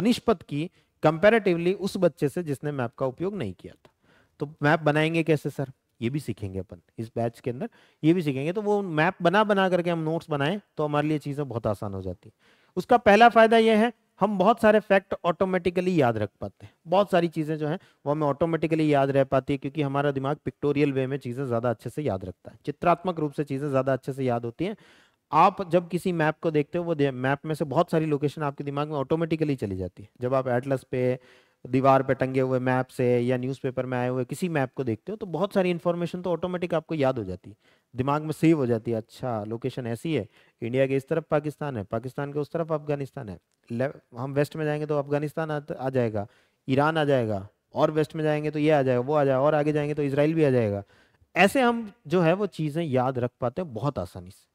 S1: बनिस्पत की कंपेरेटिवली उस बच्चे से जिसने मैप का उपयोग नहीं किया था तो मैप बनाएंगे कैसे सर ये भी सीखेंगे अपन इस बैच के अंदर ये भी सीखेंगे तो वो मैप बना बना करके हम नोट्स बनाएं तो हमारे लिए चीज़ें बहुत आसान हो जाती है उसका पहला फ़ायदा ये है हम बहुत सारे फैक्ट ऑटोमेटिकली याद रख पाते हैं बहुत सारी चीज़ें जो हैं वो हमें ऑटोमेटिकली याद रह पाती है क्योंकि हमारा दिमाग पिक्टोरियल वे में चीज़ें ज़्यादा अच्छे से याद रखता है चित्रात्मक रूप से चीज़ें ज़्यादा अच्छे से याद होती हैं आप जब किसी मैप को देखते हो वो मैप में से बहुत सारी लोकेशन आपके दिमाग में ऑटोमेटिकली चली जाती है जब आप एटलस पे दीवार पे टंगे हुए मैप से या न्यूज़पेपर में आए हुए किसी मैप को देखते हो तो बहुत सारी इन्फॉर्मेशन तो ऑटोमेटिक आपको याद हो जाती है दिमाग में सेव हो जाती है अच्छा लोकेशन ऐसी है इंडिया के इस तरफ पाकिस्तान है पाकिस्तान के उस तरफ अफगानिस्तान है हम वेस्ट में जाएंगे तो अफगानिस्तान आ जाएगा ईरान आ जाएगा और वेस्ट में जाएंगे तो ये आ जाएगा वो आ जाएगा और आगे जाएंगे तो इसराइल भी आ जाएगा ऐसे हम जो है वो चीज़ें याद रख पाते हैं बहुत आसानी से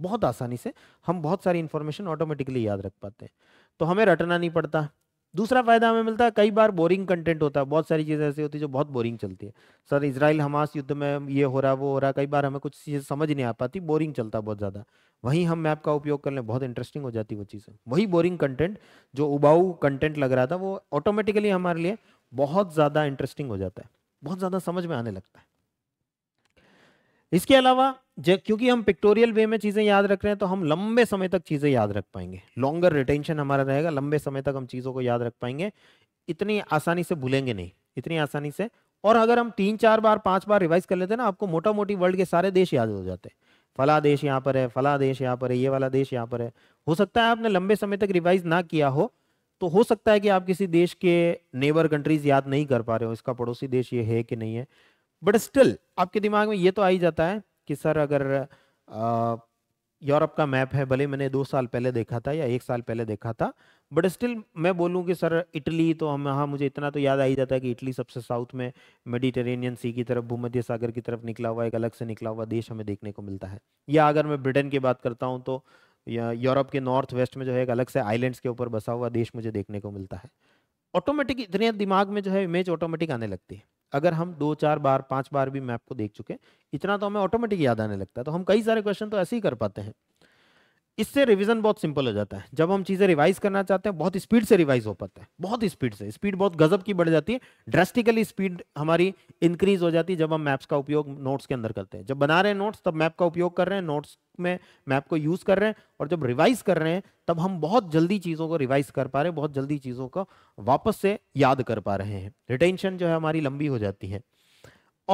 S1: बहुत आसानी से हम बहुत सारी इन्फॉर्मेशन ऑटोमेटिकली याद रख पाते हैं तो हमें रटना नहीं पड़ता दूसरा फायदा हमें मिलता है कई बार बोरिंग कंटेंट होता है बहुत सारी चीज़ें ऐसी होती है जो बहुत बोरिंग चलती है सर इसराइल हमास युद्ध में ये हो रहा वो हो रहा है कई बार हमें कुछ चीज़ें समझ नहीं आ पाती बोरिंग चलता बहुत ज़्यादा वहीं हम मैप का उपयोग कर लें बहुत इंटरेस्टिंग हो जाती वो चीज़ें वही बोरिंग कंटेंट जो उबाऊ कंटेंट लग रहा था वो ऑटोमेटिकली हमारे लिए बहुत ज़्यादा इंटरेस्टिंग हो जाता है बहुत ज़्यादा समझ में आने लगता है इसके अलावा क्योंकि हम पिक्टोरियल वे में चीज़ें याद रख रहे हैं तो हम लंबे समय तक चीज़ें याद रख पाएंगे लॉन्गर रिटेंशन हमारा रहेगा लंबे समय तक हम चीज़ों को याद रख पाएंगे इतनी आसानी से भूलेंगे नहीं इतनी आसानी से और अगर हम तीन चार बार पांच बार रिवाइज कर लेते हैं ना आपको मोटा मोटी वर्ल्ड के सारे देश याद हो जाते हैं फला देश यहाँ पर है फला देश यहाँ पर है ये वाला देश यहाँ पर है हो सकता है आपने लंबे समय तक रिवाइज ना किया हो तो हो सकता है कि आप किसी देश के नेबर कंट्रीज याद नहीं कर पा रहे हो इसका पड़ोसी देश ये है कि नहीं है बट स्टिल आपके दिमाग में ये तो आ ही जाता है कि सर अगर यूरोप का मैप है भले मैंने दो साल पहले देखा था या एक साल पहले देखा था बट स्टिल मैं बोलूँ कि सर इटली तो हम हाँ मुझे इतना तो याद आ ही जाता है कि इटली सबसे साउथ में मेडिटेरेनियन सी की तरफ भूमध्य सागर की तरफ निकला हुआ एक अलग से निकला हुआ देश हमें देखने को मिलता है या अगर मैं ब्रिटेन की बात करता हूँ तो यूरोप के नॉर्थ वेस्ट में जो है एक अलग से आइलैंड्स के ऊपर बसा हुआ देश मुझे देखने को मिलता है ऑटोमेटिक इतने दिमाग में जो है इमेज ऑटोमेटिक आने लगती है अगर हम दो चार बार पांच बार भी मैप को देख चुके इतना तो हमें ऑटोमेटिक याद आने लगता है तो हम कई सारे क्वेश्चन तो ऐसे ही कर पाते हैं इससे रिवीजन बहुत सिंपल हो जाता है जब हम चीज़ें रिवाइज करना चाहते हैं बहुत स्पीड से रिवाइज हो पाता है बहुत स्पीड से स्पीड बहुत गजब की बढ़ जाती है ड्रेस्टिकली स्पीड हमारी इंक्रीज हो जाती है जब हम मैप्स का उपयोग नोट्स के अंदर करते हैं जब बना रहे हैं नोट्स तब मैप का उपयोग कर रहे हैं नोट्स में मैप को यूज़ कर रहे हैं और जब रिवाइज कर रहे हैं तब हम बहुत जल्दी चीज़ों को रिवाइज कर पा रहे हैं बहुत जल्दी चीज़ों को वापस से याद कर पा रहे हैं रिटेंशन जो है हमारी लंबी हो जाती है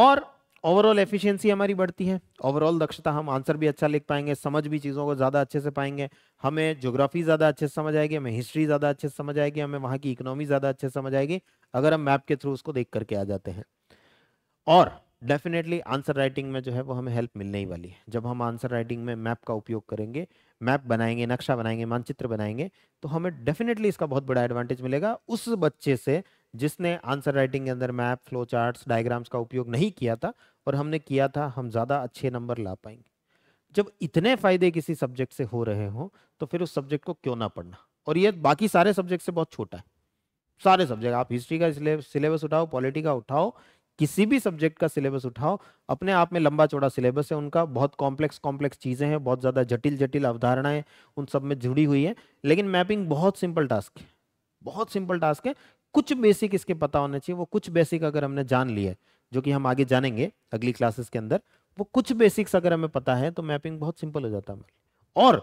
S1: और ओवरऑल एफिशिएंसी हमारी बढ़ती है ओवरऑल दक्षता हम आंसर भी अच्छा लिख पाएंगे समझ भी चीज़ों को ज़्यादा अच्छे से पाएंगे हमें ज्योग्राफी ज़्यादा अच्छे से समझ आएगी हमें हिस्ट्री ज़्यादा अच्छे से समझ आएगी हमें वहाँ की इकोनॉमी ज़्यादा अच्छे से समझ आएगी अगर हम मैप के थ्रू उसको देख करके आ जाते हैं और डेफिनेटली आंसर राइटिंग में जो है वो हमें हेल्प मिलने ही वाली है जब हम आंसर राइटिंग में मैप का उपयोग करेंगे मैप बनाएंगे नक्शा बनाएंगे मानचित्र बनाएंगे तो हमें डेफिनेटली इसका बहुत बड़ा एडवांटेज मिलेगा उस बच्चे से जिसने आंसर राइटिंग के अंदर मैप फ्लो चार्ट्स डायग्राम्स का उपयोग नहीं किया था और हमने किया था हम ज़्यादा अच्छे नंबर ला पाएंगे जब इतने फायदे किसी सब्जेक्ट से हो रहे हों तो फिर उस सब्जेक्ट को क्यों ना पढ़ना और ये बाकी सारे सब्जेक्ट से बहुत छोटा है सारे सब्जेक्ट आप हिस्ट्री का सिलेबस उठाओ पॉलिटी का उठाओ किसी भी सब्जेक्ट का सिलेबस उठाओ अपने आप में लंबा चौड़ा सिलेबस है उनका बहुत कॉम्प्लेक्स कॉम्प्लेक्स चीज़ें हैं बहुत ज़्यादा जटिल जटिल अवधारणाएं उन सब में जुड़ी हुई है लेकिन मैपिंग बहुत सिंपल टास्क है बहुत सिंपल टास्क है कुछ बेसिक इसके पता होने चाहिए वो कुछ बेसिक अगर हमने जान लिया है जो कि हम आगे जानेंगे अगली क्लासेस के अंदर वो कुछ बेसिक्स अगर हमें पता है तो मैपिंग बहुत सिंपल हो जाता है और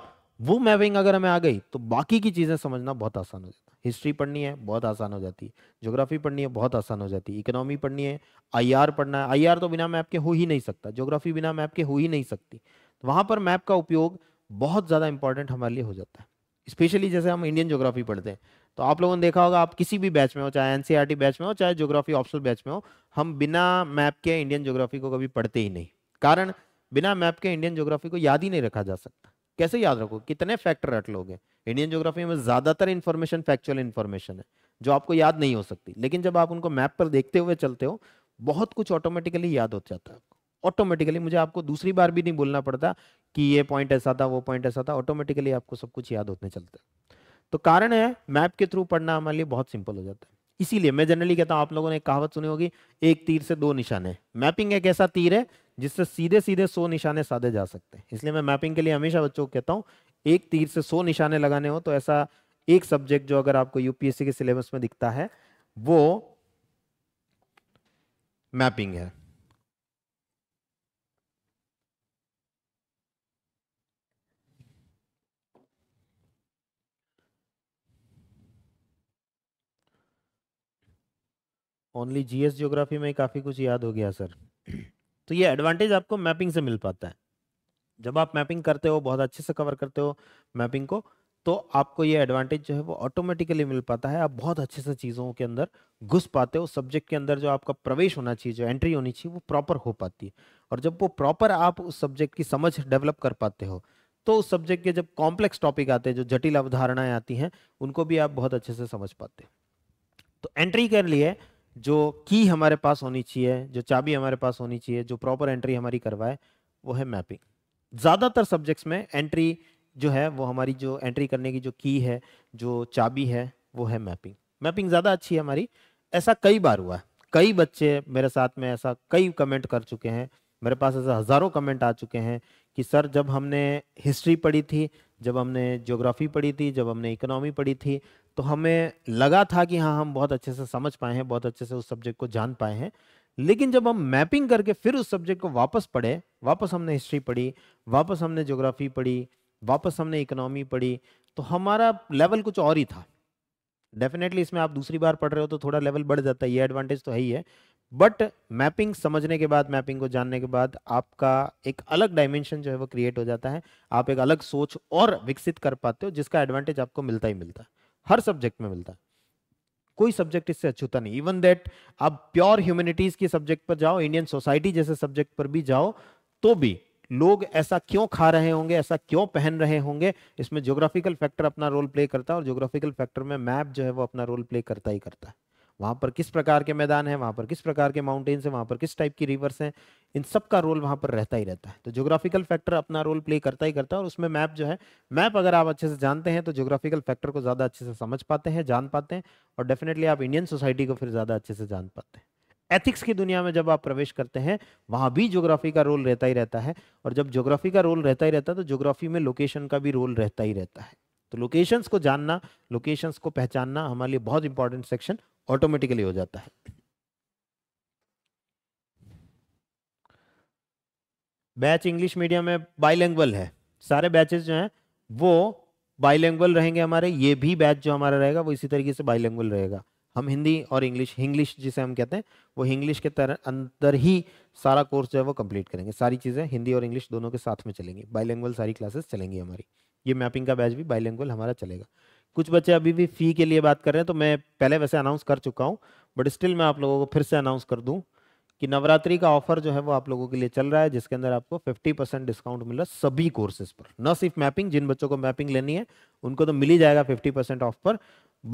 S1: वो मैपिंग अगर हमें आ गई तो बाकी की चीज़ें समझना बहुत आसान हो जाता है हिस्ट्री पढ़नी है बहुत आसान हो जाती है ज्योग्राफी पढ़नी है बहुत आसान हो जाती है इकोनॉमी पढ़नी है आई पढ़ना है आई तो बिना मैप के हो ही नहीं सकता ज्योग्राफी बिना मैप के हो ही नहीं सकती तो वहां पर मैप का उपयोग बहुत ज़्यादा इंपॉर्टेंट हमारे लिए हो जाता है स्पेशली जैसे हम इंडियन ज्योग्राफी पढ़ते हैं तो आप लोगों ने देखा होगा आप किसी भी बैच में हो चाहे एनसीईआरटी e बैच में हो चाहे ज्योग्राफी ऑप्शनल बैच में हो हम बिना मैप के इंडियन ज्योग्राफी को कभी पढ़ते ही नहीं कारण बिना मैप के इंडियन ज्योग्राफी को याद ही नहीं रखा जा सकता कैसे याद रखो कितने फैक्टर रट लोगे इंडियन ज्योग्राफी में ज्यादातर इन्फॉर्मेशन फैक्चुअल इन्फॉर्मेशन है जो आपको याद नहीं हो सकती लेकिन जब आप उनको मैप पर देखते हुए चलते हो बहुत कुछ ऑटोमेटिकली याद हो जाता है ऑटोमेटिकली मुझे आपको दूसरी बार भी नहीं बोलना पड़ता कि ये पॉइंट ऐसा था वो पॉइंट ऐसा था ऑटोमेटिकली आपको सब कुछ याद होते चलता है तो कारण है मैप के थ्रू पढ़ना हमारे लिए बहुत सिंपल हो जाता है इसीलिए मैं जनरली कहता हूँ आप लोगों ने एक कहावत सुनी होगी एक तीर से दो निशाने मैपिंग एक ऐसा तीर है जिससे सीधे सीधे सौ निशाने साधे जा सकते हैं इसलिए मैं मैपिंग के लिए हमेशा बच्चों को कहता हूँ एक तीर से सौ निशाने लगाने हो तो ऐसा एक सब्जेक्ट जो अगर आपको यूपीएससी के सिलेबस में दिखता है वो मैपिंग है ओनली जीएस ज्योग्राफी में काफ़ी कुछ याद हो गया सर तो ये एडवांटेज आपको मैपिंग से मिल पाता है जब आप मैपिंग करते हो बहुत अच्छे से कवर करते हो मैपिंग को तो आपको ये एडवांटेज जो है वो ऑटोमेटिकली मिल पाता है आप बहुत अच्छे से चीज़ों के अंदर घुस पाते हो सब्जेक्ट के अंदर जो आपका प्रवेश होना चाहिए जो एंट्री होनी चाहिए वो प्रॉपर हो पाती है और जब वो प्रॉपर आप उस सब्जेक्ट की समझ डेवलप कर पाते हो तो उस सब्जेक्ट के जब कॉम्प्लेक्स टॉपिक आते हैं जो जटिल अवधारणाएं आती हैं उनको भी आप बहुत अच्छे से समझ पाते हो तो एंट्री के लिए जो की हमारे पास होनी चाहिए जो चाबी हमारे पास होनी चाहिए जो प्रॉपर एंट्री हमारी करवाए वो है मैपिंग ज़्यादातर सब्जेक्ट्स में एंट्री जो है वो हमारी जो एंट्री करने की जो की है जो चाबी है वो है मैपिंग मैपिंग ज़्यादा अच्छी है हमारी ऐसा कई बार हुआ है कई बच्चे मेरे साथ में ऐसा कई कमेंट कर चुके हैं मेरे पास ऐसा हज़ारों कमेंट आ चुके हैं कि सर जब हमने हिस्ट्री पढ़ी थी जब हमने ज्योग्राफी पढ़ी थी जब हमने इकोनॉमी पढ़ी थी तो हमें लगा था कि हाँ हम बहुत अच्छे से समझ पाए हैं बहुत अच्छे से उस सब्जेक्ट को जान पाए हैं लेकिन जब हम मैपिंग करके फिर उस सब्जेक्ट को वापस पढ़े वापस हमने हिस्ट्री पढ़ी वापस हमने ज्योग्राफी पढ़ी वापस हमने इकोनॉमी पढ़ी तो हमारा लेवल कुछ और ही था डेफिनेटली इसमें आप दूसरी बार पढ़ रहे हो तो थोड़ा लेवल बढ़ जाता है ये एडवांटेज तो है ही है बट मैपिंग समझने के बाद मैपिंग को जानने के बाद आपका एक अलग डायमेंशन जो है वो क्रिएट हो जाता है आप एक अलग सोच और विकसित कर पाते हो जिसका एडवांटेज आपको मिलता ही मिलता है हर सब्जेक्ट में मिलता है कोई सब्जेक्ट इससे अछूता नहीं इवन दैट आप प्योर ह्यूमैनिटीज के सब्जेक्ट पर जाओ इंडियन सोसाइटी जैसे सब्जेक्ट पर भी जाओ तो भी लोग ऐसा क्यों खा रहे होंगे ऐसा क्यों पहन रहे होंगे इसमें ज्योग्राफिकल फैक्टर अपना रोल प्ले करता है और ज्योग्राफिकल फैक्टर में मैप जो है वो अपना रोल प्ले करता ही करता है वहां पर किस प्रकार के मैदान है वहां पर किस प्रकार के माउंटेन्स है वहाँ पर किस टाइप की रिवर्स हैं इन सब का रोल वहां पर रहता ही रहता है तो ज्योग्राफिकल फैक्टर अपना रोल प्ले करता ही करता है और उसमें मैप जो है मैप अगर आप अच्छे से जानते हैं तो ज्योग्राफिकल फैक्टर को ज़्यादा अच्छे से समझ पाते हैं जान पाते हैं और डेफिनेटली आप इंडियन सोसाइटी को फिर ज़्यादा अच्छे से जान पाते हैं एथिक्स की दुनिया में जब आप प्रवेश करते हैं वहाँ भी ज्योग्राफी का रोल रहता ही रहता है और जब ज्योग्राफी का रोल रहता ही रहता है तो ज्योग्राफी में लोकेशन का भी रोल रहता ही रहता है तो लोकेशंस को जानना लोकेशंस को पहचानना हमारे लिए बहुत इंपॉर्टेंट सेक्शन ऑटोमेटिकली हो जाता है बैच इंग्लिश मीडियम में बाइलैंग्वल है सारे बैचेस जो हैं वो बाइलैंग्वल रहेंगे हमारे ये भी बैच जो हमारा रहेगा वो इसी तरीके से बाइलैंग्वल रहेगा हम हिंदी और इंग्लिश हिंग्लिश जिसे हम कहते हैं वो इंग्लिश के तरह अंदर ही सारा कोर्स जो है वो कंप्लीट करेंगे सारी चीज़ें हिंदी और इंग्लिश दोनों के साथ में चलेंगी बाइलैंग्वल सारी क्लासेस चलेंगी हमारी ये मैपिंग का बैच भी बाइलैंग्वल हमारा चलेगा कुछ बच्चे अभी भी फ़ी के लिए बात कर रहे हैं तो मैं पहले वैसे अनाउंस कर चुका हूँ बट स्टिल मैं आप लोगों को फिर से अनाउंस कर दूँ कि नवरात्रि का ऑफर जो है वो आप लोगों के लिए चल रहा है जिसके अंदर आपको 50 परसेंट डिस्काउंट मिला सभी कोर्सेज पर न सिर्फ मैपिंग जिन बच्चों को मैपिंग लेनी है उनको तो मिल ही जाएगा 50 परसेंट ऑफ पर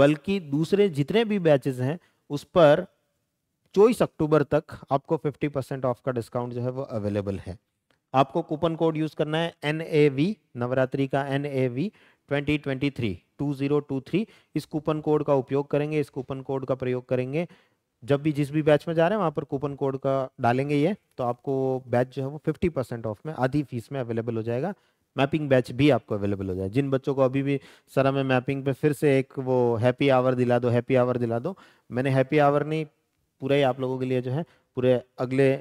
S1: बल्कि दूसरे जितने भी बैचेज हैं उस पर चौबीस अक्टूबर तक आपको 50 परसेंट ऑफ का डिस्काउंट जो है वो अवेलेबल है आपको कूपन कोड यूज करना है एन नवरात्रि का एन टू थ्री इस कूपन कोड का उपयोग करेंगे इस कूपन कोड का प्रयोग करेंगे जब भी जिस भी बैच में जा रहे हैं वहाँ पर कूपन कोड का डालेंगे ये तो आपको बैच जो है वो 50 परसेंट ऑफ में आधी फीस में अवेलेबल हो जाएगा मैपिंग बैच भी आपको अवेलेबल हो जाए जिन बच्चों को अभी भी सर हमें मैपिंग पे फिर से एक वो हैप्पी आवर दिला दो हैप्पी आवर दिला दो मैंने हैप्पी आवर नहीं पूरा ही आप लोगों के लिए जो है पूरे अगले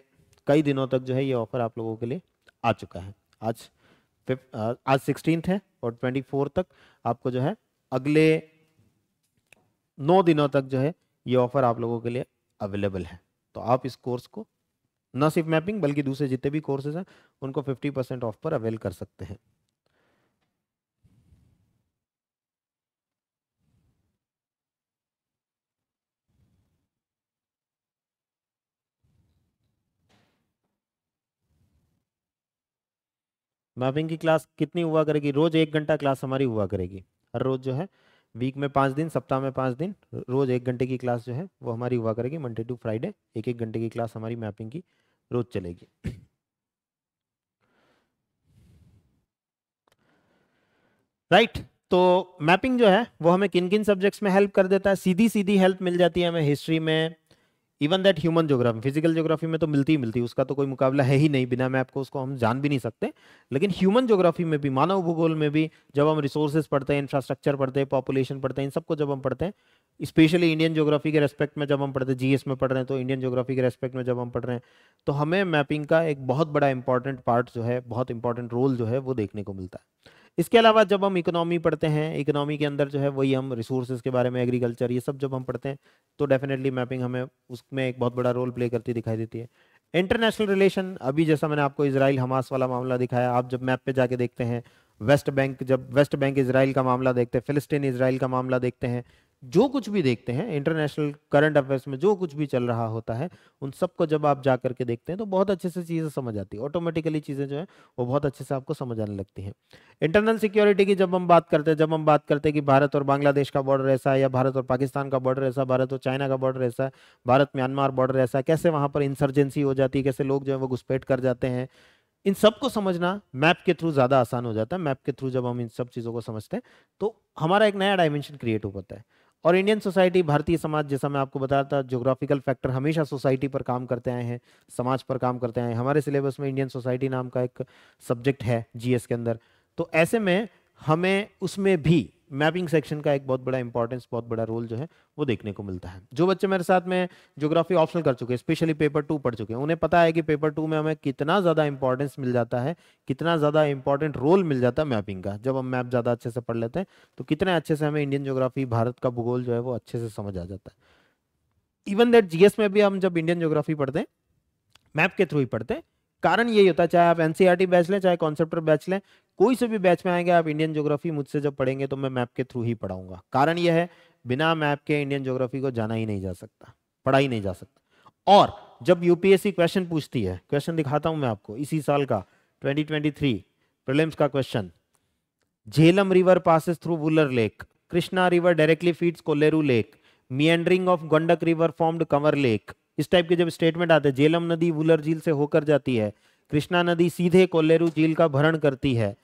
S1: कई दिनों तक जो है ये ऑफर आप लोगों के लिए आ चुका है आज आज सिक्सटीन है और ट्वेंटी फोर तक आपको जो है अगले नौ दिनों तक जो है ये ऑफर आप लोगों के लिए अवेलेबल है तो आप इस कोर्स को न सिर्फ मैपिंग बल्कि दूसरे जितने भी कोर्सेज हैं उनको 50 परसेंट ऑफ पर अवेल कर सकते हैं मैपिंग की क्लास कितनी हुआ करेगी रोज एक घंटा क्लास हमारी हुआ करेगी हर रोज जो है वीक में पाँच दिन सप्ताह में पाँच दिन रोज एक घंटे की क्लास जो है वो हमारी हुआ करेगी मंडे टू फ्राइडे एक एक घंटे की क्लास हमारी मैपिंग की रोज चलेगी राइट right. तो मैपिंग जो है वो हमें किन किन सब्जेक्ट्स में हेल्प कर देता है सीधी सीधी हेल्प मिल जाती है हमें हिस्ट्री में even that human geography physical geography में तो मिलती ही मिलती उसका तो कोई मुकाबला है ही नहीं बिना मैप को उसको हम जान भी नहीं सकते लेकिन ह्यूमन जोग्राफी में भी मानव भूगोल में भी जब हम रिसोर्सेज पढ़ते हैं इंफ्रास्ट्रक्चर पढ़ते हैं पॉपुलेशन पढ़ते हैं इन सबको जब हम पढ़ते हैं स्पेशली इंडियन जोग्राफी के रेस्पेक्ट में जब हम पढ़ते हैं जीएस में पढ़ रहे हैं तो इंडियन जोग्राफी के रेस्पेक्ट में जब हम पढ़ रहे हैं तो हमें मैपिंग का एक बहुत बड़ा इंपॉर्टेंट पार्ट जो है बहुत इंपॉर्टेंट रोल जो है वो देखने को मिलता है इसके अलावा जब हम इकोनॉमी पढ़ते हैं इकोनॉमी के अंदर जो है वही हम रिसोर्सेज के बारे में एग्रीकल्चर ये सब जब हम पढ़ते हैं तो डेफिनेटली मैपिंग हमें उसमें एक बहुत बड़ा रोल प्ले करती दिखाई देती है इंटरनेशनल रिलेशन अभी जैसा मैंने आपको इसराइल हमास वाला मामला दिखाया आप जब मैप पे जाके देखते हैं वेस्ट बैंक जब वेस्ट बैंक इसराइल का मामला देखते हैं फिलिस्टीन इसराइल का मामला देखते हैं जो कुछ भी देखते हैं इंटरनेशनल करंट अफेयर्स में जो कुछ भी चल रहा होता है उन सबको जब आप जा करके देखते हैं तो बहुत अच्छे से चीज़ें समझ आती है ऑटोमेटिकली चीज़ें जो है वो बहुत अच्छे से आपको समझ आने लगती हैं इंटरनल सिक्योरिटी की जब हम बात करते हैं जब हम बात करते हैं कि भारत और बांग्लादेश का बॉर्डर ऐसा है या भारत और पाकिस्तान का बॉर्डर ऐसा भारत और चाइना का बॉर्डर ऐसा भारत म्यांमार बॉर्डर ऐसा कैसे वहाँ पर इंसर्जेंसी हो जाती है कैसे लोग जो है वो घुसपैठ कर जाते हैं इन सबको समझना मैप के थ्रू ज़्यादा आसान हो जाता है मैप के थ्रू जब हम इन सब चीज़ों को समझते हैं तो हमारा एक नया डायमेंशन क्रिएट हो पाता है और इंडियन सोसाइटी भारतीय समाज जैसा मैं आपको बताया था जोग्राफिकल फैक्टर हमेशा सोसाइटी पर काम करते आए हैं समाज पर काम करते आए हैं हमारे सिलेबस में इंडियन सोसाइटी नाम का एक सब्जेक्ट है जीएस के अंदर तो ऐसे में हमें उसमें भी मैपिंग सेक्शन का एक बहुत बड़ा इंपॉर्टेंस बहुत बड़ा रोल जो है वो देखने को मिलता है जो बच्चे मेरे साथ में ज्योग्राफी ऑप्शनल कर चुके हैं स्पेशली पेपर टू पढ़ चुके हैं उन्हें पता है कि पेपर टू में हमें कितना ज़्यादा इंपॉर्टेंस मिल जाता है कितना ज़्यादा इंपॉर्टेंट रोल मिल जाता है मैपिंग का जब हम मैप ज़्यादा अच्छे से पढ़ लेते हैं तो कितने अच्छे से हमें इंडियन ज्योग्राफी भारत का भूगोल जो है वो अच्छे से समझ आ जाता है इवन दैट जीएस में भी हम जब इंडियन ज्योग्राफी पढ़ते हैं मैप के थ्रू ही पढ़ते हैं कारण यही होता है चाहे आप एनसीईआरटी बैच e लें चाहे कॉन्सेप्टर बैच लें कोई से भी बैच में आएंगे आप इंडियन ज्योग्राफी मुझसे जब पढ़ेंगे तो मैं मैप के थ्रू ही पढ़ाऊंगा कारण यह है बिना मैप के इंडियन ज्योग्राफी को जाना ही नहीं जा सकता पढ़ा ही नहीं जा सकता और जब यूपीएससी क्वेश्चन पूछती है क्वेश्चन दिखाता हूं मैं आपको इसी साल का ट्वेंटी प्रीलिम्स का question Jhelum river passes through Wular lake Krishna river directly feeds Kolleru lake meandering of Gandak river formed Kanwar lake इस टाइप के जब स्टेटमेंट आते हैं जेलम नदी वुलर झील से होकर जाती है कृष्णा नदी सीधे कोल्लेरू झील का भरण करती है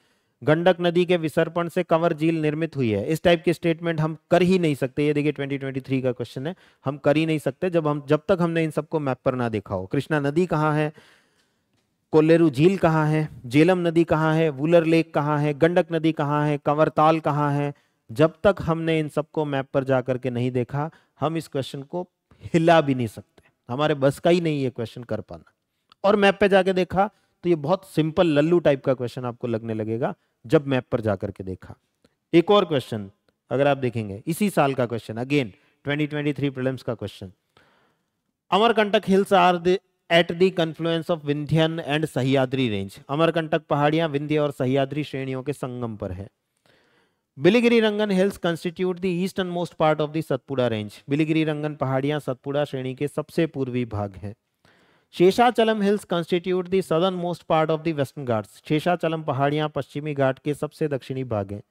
S1: गंडक नदी के विसर्पण से कंवर झील निर्मित हुई है इस टाइप के स्टेटमेंट हम कर ही नहीं सकते ये देखिए 2023 का क्वेश्चन है हम कर ही नहीं सकते जब हम जब तक हमने इन सबको मैप पर ना देखा हो कृष्णा नदी कहाँ है कोल्लेरू झील कहाँ है जेलम नदी कहाँ है वुलर लेक कहाँ है गंडक नदी कहाँ है कंवरताल कहाँ है जब तक हमने इन सबको मैप पर जा करके नहीं देखा हम इस क्वेश्चन को हिला भी नहीं सकते हमारे बस का ही नहीं है क्वेश्चन कर पाना और मैप पे जाके देखा तो ये बहुत सिंपल लल्लू टाइप का क्वेश्चन आपको लगने लगेगा जब मैप पर जाकर के देखा एक और क्वेश्चन अगर आप देखेंगे इसी साल का क्वेश्चन अगेन 2023 प्रीलिम्स का question Amarkantak hills are the at the confluence of Vindhyan and Sahyadri range Amarkantak पहाड़ियां विंध्य और सहयाद्री श्रेणियों के संगम पर है Rangan hills constitute the most part of the Satpura range Rangan पहाड़ियां सतपुड़ा श्रेणी के सबसे पूर्वी भाग है Seshachalam hills constitute the southern most part of the western Ghats Seshachalam पहाड़ियां पश्चिमी घाट के सबसे दक्षिणी भाग है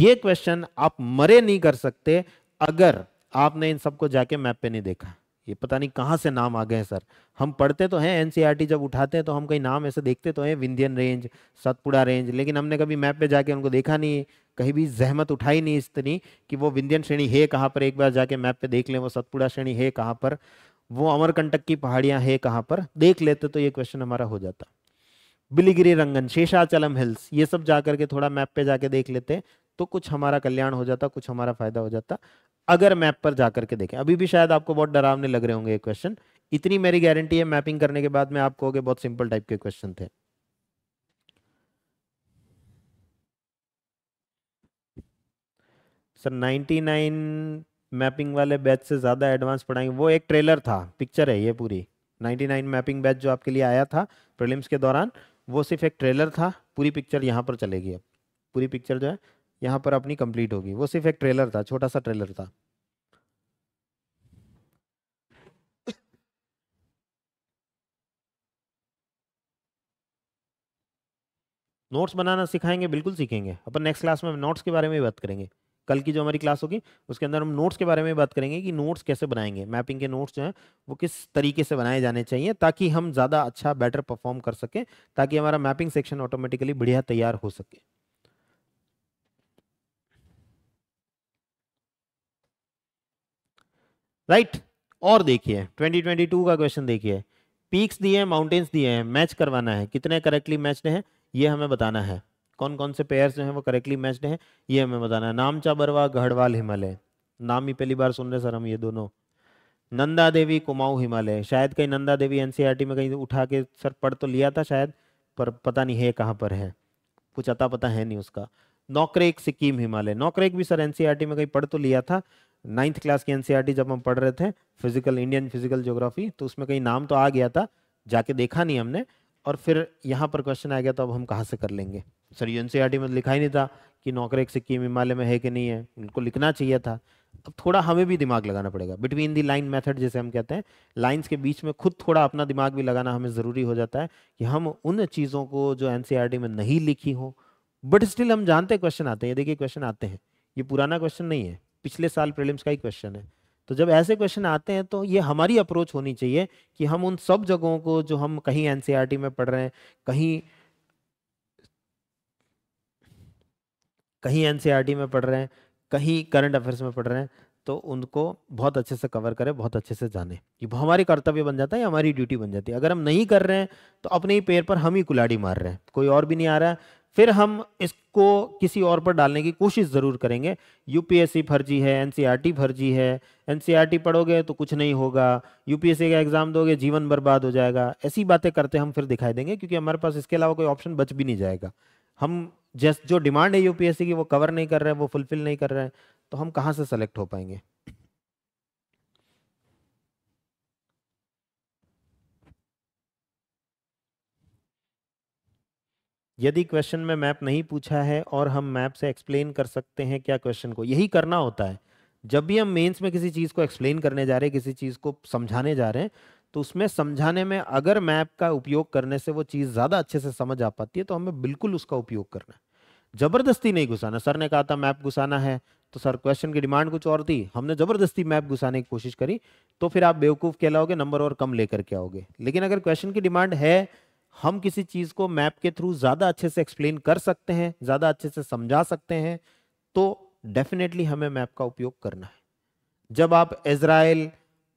S1: ये क्वेश्चन आप मरे नहीं कर सकते अगर आपने इन सबको जाके मैप पे नहीं देखा ये पता नहीं कहाँ से नाम आ गए हैं सर हम पढ़ते तो हैं एन e जब उठाते हैं तो हम कहीं नाम ऐसे देखते तो हैं विंध्यन रेंज सतपुड़ा रेंज लेकिन हमने कभी मैप पे जाके उनको देखा नहीं कहीं भी जहमत उठाई नहीं इतनी कि वो विंध्यन श्रेणी है कहाँ पर एक बार जाके मैप पे देख लें वो सतपुड़ा श्रेणी है कहाँ पर वो अमरकंटक की पहाड़ियाँ है कहाँ पर देख लेते तो ये क्वेश्चन हमारा हो जाता बिलीगिरी रंगन शेषाचलम हिल्स ये सब जा करके थोड़ा मैप पे जाके देख लेते तो कुछ हमारा कल्याण हो जाता कुछ हमारा फायदा हो जाता अगर मैप पर जाकर के देखें अभी भी शायद आपको बहुत डरावने लग रहे होंगे ये क्वेश्चन इतनी मेरी गारंटी है मैपिंग करने के बाद में आप कहोगे बहुत सिंपल टाइप के क्वेश्चन थे सर 99 मैपिंग वाले बैच से ज़्यादा एडवांस पढ़ाएंगे वो एक ट्रेलर था पिक्चर है ये पूरी 99 मैपिंग बैच जो आपके लिए आया था प्रिलिम्स के दौरान वो सिर्फ एक ट्रेलर था पूरी पिक्चर यहाँ पर चलेगी अब पूरी पिक्चर जो है यहाँ पर अपनी कंप्लीट होगी वो सिर्फ एक ट्रेलर था छोटा सा ट्रेलर था नोट्स बनाना सिखाएंगे बिल्कुल सीखेंगे अपन नेक्स्ट क्लास में नोट्स के बारे में बात करेंगे कल की जो हमारी क्लास होगी उसके अंदर हम नोट्स के बारे में बात करेंगे कि नोट्स कैसे बनाएंगे मैपिंग के नोट्स जो हैं वो किस तरीके से बनाए जाने चाहिए ताकि हम ज़्यादा अच्छा बेटर परफॉर्म कर सकें ताकि हमारा मैपिंग सेक्शन ऑटोमेटिकली बढ़िया तैयार हो सके राइट और देखिए 2022 का क्वेश्चन देखिए पीक्स दिए हैं माउंटेन्स दिए हैं मैच करवाना है कितने करेक्टली मैच्ड हैं ये हमें बताना है कौन कौन से पेयर जो है वो करेक्टली मैच्ड हैं ये हमें बताना है नामचा बरवा गढ़वाल हिमालय नाम ही पहली बार सुन रहे सर हम ये दोनों नंदा देवी कुमाऊ हिमालय शायद कहीं नंदा देवी एनसीईआरटी e में कहीं उठा के सर पढ़ तो लिया था शायद पर पता नहीं है कहाँ पर है कुछ अता पता है नहीं उसका नौकरेक सिक्किम हिमालय नौकरेक भी सर एनसीईआरटी e में कहीं पढ़ तो लिया था नाइन्थ क्लास की एनसीईआरटी e जब हम पढ़ रहे थे फिजिकल इंडियन फिजिकल ज्योग्राफी तो उसमें कहीं नाम तो आ गया था जाके देखा नहीं हमने और फिर यहाँ पर क्वेश्चन आ गया तो अब हम कहाँ से कर लेंगे सर यू e में तो लिखा ही नहीं था कि नौकरी एक सिक्किम हिमालय में है कि नहीं है उनको लिखना चाहिए था अब थोड़ा हमें भी दिमाग लगाना पड़ेगा बिटवीन दी लाइन मेथड जैसे हम कहते हैं लाइंस के बीच में खुद थोड़ा अपना दिमाग भी लगाना हमें ज़रूरी हो जाता है कि हम उन चीज़ों को जो एन e में नहीं लिखी हो बट स्टिल हम जानते क्वेश्चन आते हैं देखिए क्वेश्चन आते हैं ये पुराना क्वेश्चन नहीं है पिछले साल प्रीलिम्स का ही क्वेश्चन है तो जब ऐसे क्वेश्चन आते हैं तो ये हमारी अप्रोच होनी चाहिए कि हम उन सब जगहों को जो हम कहीं एनसीईआरटी e में पढ़ रहे हैं कहीं कहीं एनसीईआरटी e में पढ़ रहे हैं कहीं करंट अफेयर्स में पढ़ रहे हैं तो उनको बहुत अच्छे से कवर करें बहुत अच्छे से जाने ये हमारी कर्तव्य बन जाता है हमारी ड्यूटी बन जाती है अगर हम नहीं कर रहे हैं तो अपने ही पैर पर हम ही कुलाड़ी मार रहे हैं कोई और भी नहीं आ रहा है फिर हम इसको किसी और पर डालने की कोशिश ज़रूर करेंगे यूपीएससी फर्जी है एनसीईआरटी e फर्जी है एनसीईआरटी e पढ़ोगे तो कुछ नहीं होगा यूपीएससी का एग्ज़ाम दोगे जीवन बर्बाद हो जाएगा ऐसी बातें करते हम फिर दिखाई देंगे क्योंकि हमारे पास इसके अलावा कोई ऑप्शन बच भी नहीं जाएगा हम जस्ट जो डिमांड है यूपीएससी की वो कवर नहीं कर रहे हैं वो फुलफिल नहीं कर रहे हैं तो हम कहाँ से सेलेक्ट हो पाएंगे यदि क्वेश्चन में मैप नहीं पूछा है और हम मैप से एक्सप्लेन कर सकते हैं क्या क्वेश्चन को यही करना होता है जब भी हम मेंस में किसी चीज़ को एक्सप्लेन करने जा रहे हैं किसी चीज़ को समझाने जा रहे हैं तो उसमें समझाने में अगर मैप का उपयोग करने से वो चीज़ ज़्यादा अच्छे से समझ आ पाती है तो हमें बिल्कुल उसका उपयोग करना है जबरदस्ती नहीं घुसाना सर ने कहा था मैप घुसाना है तो सर क्वेश्चन की डिमांड कुछ और थी हमने जबरदस्ती मैप घुसाने की कोशिश करी तो फिर आप बेवकूफ़ कहलाओगे नंबर और कम लेकर के आओगे लेकिन अगर क्वेश्चन की डिमांड है हम किसी चीज़ को मैप के थ्रू ज़्यादा अच्छे से एक्सप्लेन कर सकते हैं ज़्यादा अच्छे से समझा सकते हैं तो डेफिनेटली हमें मैप का उपयोग करना है जब आप इसराइल